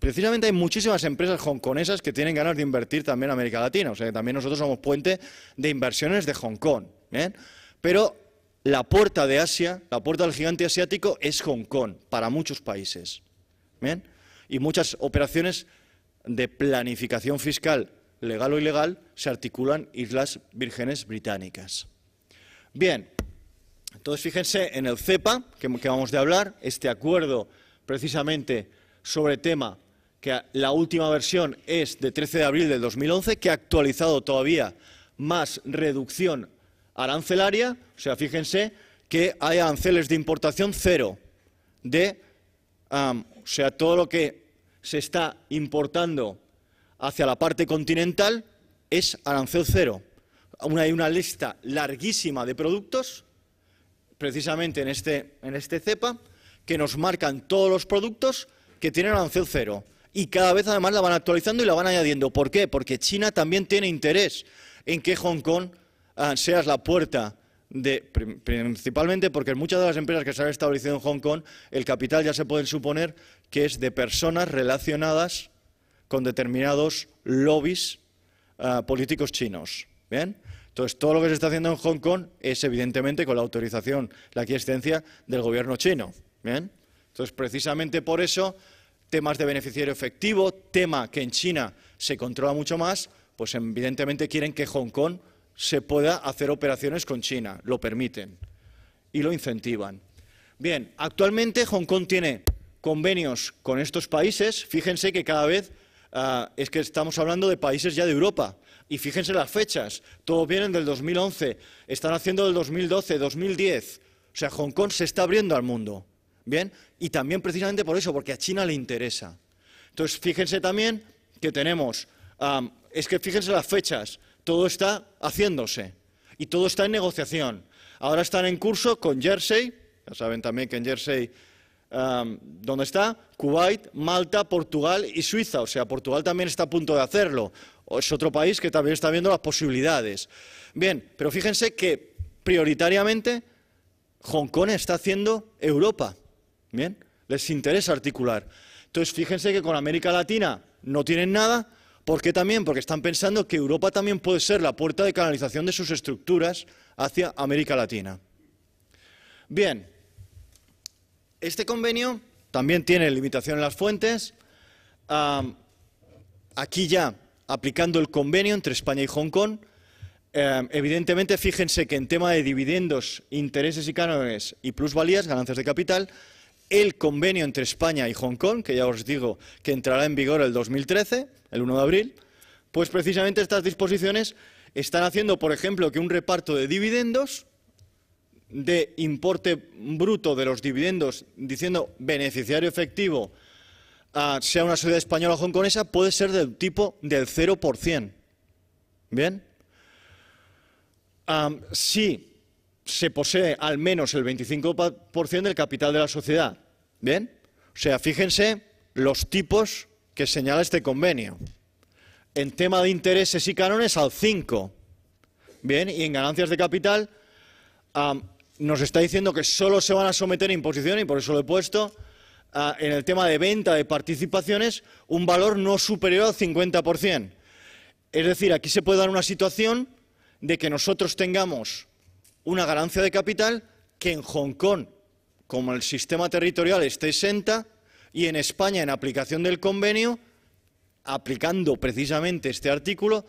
precisamente hay muchísimas empresas hongkonesas que tienen ganas de invertir también en América Latina. O sea, que también nosotros somos puente de inversiones de Hong Kong. ¿eh? Pero la puerta de Asia, la puerta del gigante asiático es Hong Kong para muchos países. Y muchas operaciones de planificación fiscal, legal o ilegal, se articulan Islas Vírgenes Británicas. Bien, entonces, fíjense en el CEPA, que, vamos de hablar, este acuerdo precisamente sobre tema que la última versión es de 13 de abril del 2011, que ha actualizado todavía más reducción arancelaria, o sea, fíjense que hay aranceles de importación cero, de, o sea, todo lo que se está importando hacia la parte continental es arancel cero. hay una lista larguísima de productos precisamente en este, en este cepa, que nos marcan todos los productos que tienen arancel cero. Y cada vez además la van actualizando y la van añadiendo. ¿Por qué? Porque China también tiene interés en que Hong Kong ah, sea la puerta de, principalmente porque en muchas de las empresas que se han establecido en Hong Kong, el capital ya se puede suponer que es de personas relacionadas con determinados lobbies ah, políticos chinos. ¿Bien? Entonces, todo lo que se está haciendo en Hong Kong es evidentemente con la autorización, la quiescencia del gobierno chino. ¿bien? Entonces, precisamente por eso, temas de beneficiario efectivo, tema que en China se controla mucho más, pues evidentemente quieren que Hong Kong se pueda hacer operaciones con China, lo permiten y lo incentivan. Bien, actualmente Hong Kong tiene convenios con estos países, fíjense que cada vez ah, es que estamos hablando de países ya de Europa, y fíjense las fechas, todo vienen del 2011, están haciendo del 2012, 2010. O sea, Hong Kong se está abriendo al mundo. ¿Bien? Y también precisamente por eso, porque a China le interesa. Entonces, fíjense también que tenemos, es que fíjense las fechas, todo está haciéndose y todo está en negociación. Ahora están en curso con Jersey, ya saben también que en Jersey, ¿dónde está? Kuwait, Malta, Portugal y Suiza. O sea, Portugal también está a punto de hacerlo es otro país que también está viendo las posibilidades. Bien, pero fíjense que prioritariamente Hong Kong está haciendo Europa. Bien, les interesa articular. Entonces, fíjense que con América Latina no tienen nada. ¿Por qué también? Porque están pensando que Europa también puede ser la puerta de canalización de sus estructuras hacia América Latina. Bien, este convenio también tiene limitación en las fuentes. aquí ya aplicando el convenio entre España y Hong Kong. Em, evidentemente, fíjense que en tema de dividendos, intereses y cánones y plusvalías, ganancias de capital, el convenio entre España y Hong Kong, que ya os digo que entrará en vigor el 2013, el 1 de abril, pues precisamente estas disposiciones están haciendo, por ejemplo, que un reparto de dividendos de importe bruto de los dividendos, diciendo beneficiario efectivo sea una sociedad española o hongkonesa, puede ser del tipo del 0%. ¿Bien? si se posee al menos el 25% del capital de la sociedad. ¿Bien? O sea, fíjense los tipos que señala este convenio. En tema de intereses y canones, al 5. Bien, y en ganancias de capital, nos está diciendo que solo se van a someter a imposición, y por eso lo he puesto, en el tema de venta de participaciones un valor no superior al 50%. Es decir, aquí se puede dar una situación de que nosotros tengamos una ganancia de capital que en Hong Kong, como el sistema territorial esté exenta, y en España, en aplicación del convenio, aplicando precisamente este artículo,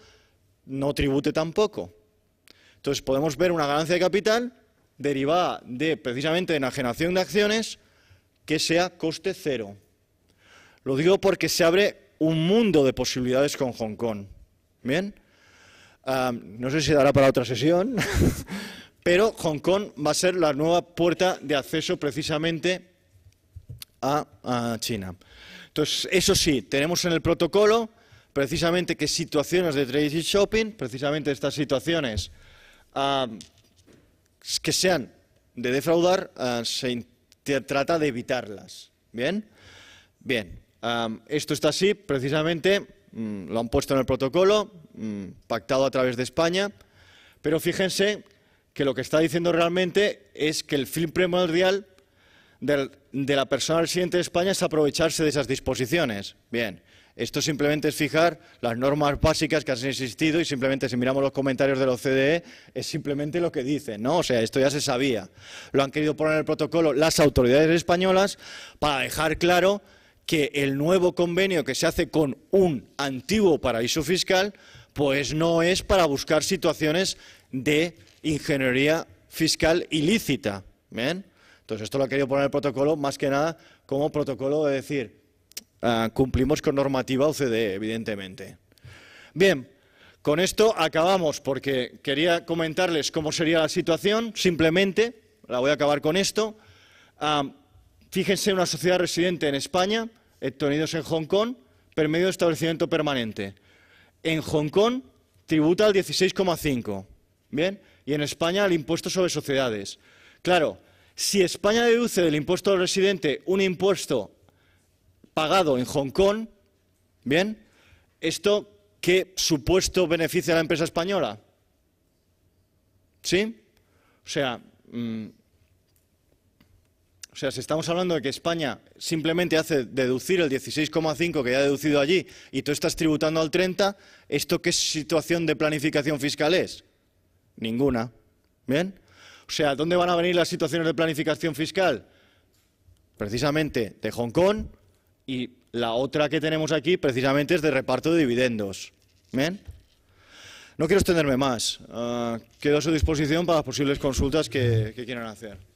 no tribute tampoco. Entonces podemos ver una ganancia de capital derivada de precisamente de enajenación de acciones que sea coste cero. Lo digo porque se abre un mundo de posibilidades con Hong Kong. ¿Bien? Ah, no sé si dará para otra sesión, <laughs> pero Hong Kong va a ser la nueva puerta de acceso precisamente a, China. Entonces, eso sí, tenemos en el protocolo precisamente que situaciones de trade shopping, precisamente estas situaciones ah, que sean de defraudar, uh, se, trata de evitarlas. ¿Bien? Bien. esto está así, precisamente, mm, lo han puesto en el protocolo, mm, pactado a través de España, pero fíjense que lo que está diciendo realmente es que el fin primordial de la persona residente de España es aprovecharse de esas disposiciones. Bien. Esto simplemente es fijar las normas básicas que han existido y simplemente si miramos los comentarios de la OCDE es simplemente lo que dicen, ¿no? O sea, esto ya se sabía. Lo han querido poner en el protocolo las autoridades españolas para dejar claro que el nuevo convenio que se hace con un antiguo paraíso fiscal pues no es para buscar situaciones de ingeniería fiscal ilícita. ¿bien? Entonces, esto lo ha querido poner en el protocolo más que nada como protocolo de decir, Ah, cumplimos con normativa OCDE, evidentemente. Bien, con esto acabamos porque quería comentarles cómo sería la situación, simplemente, la voy a acabar con esto. Ah, fíjense una sociedad residente en España, obtenidos en Hong Kong, por medio de establecimiento permanente. En Hong Kong tributa al 16,5, ¿bien? Y en España el impuesto sobre sociedades. Claro, si España deduce del impuesto al residente un impuesto pagado en Hong Kong, ¿bien? ¿Esto qué supuesto beneficia a la empresa española? ¿Sí? O sea, mm, o sea, si estamos hablando de que España simplemente hace deducir el 16,5 que ya ha deducido allí y tú estás tributando al 30, ¿esto qué situación de planificación fiscal es? Ninguna. ¿Bien? O sea, ¿dónde van a venir las situaciones de planificación fiscal? Precisamente de Hong Kong, y la otra que tenemos aquí precisamente es de reparto de dividendos. No quiero extenderme más. Ah, quedo a su disposición para las posibles consultas que quieran hacer.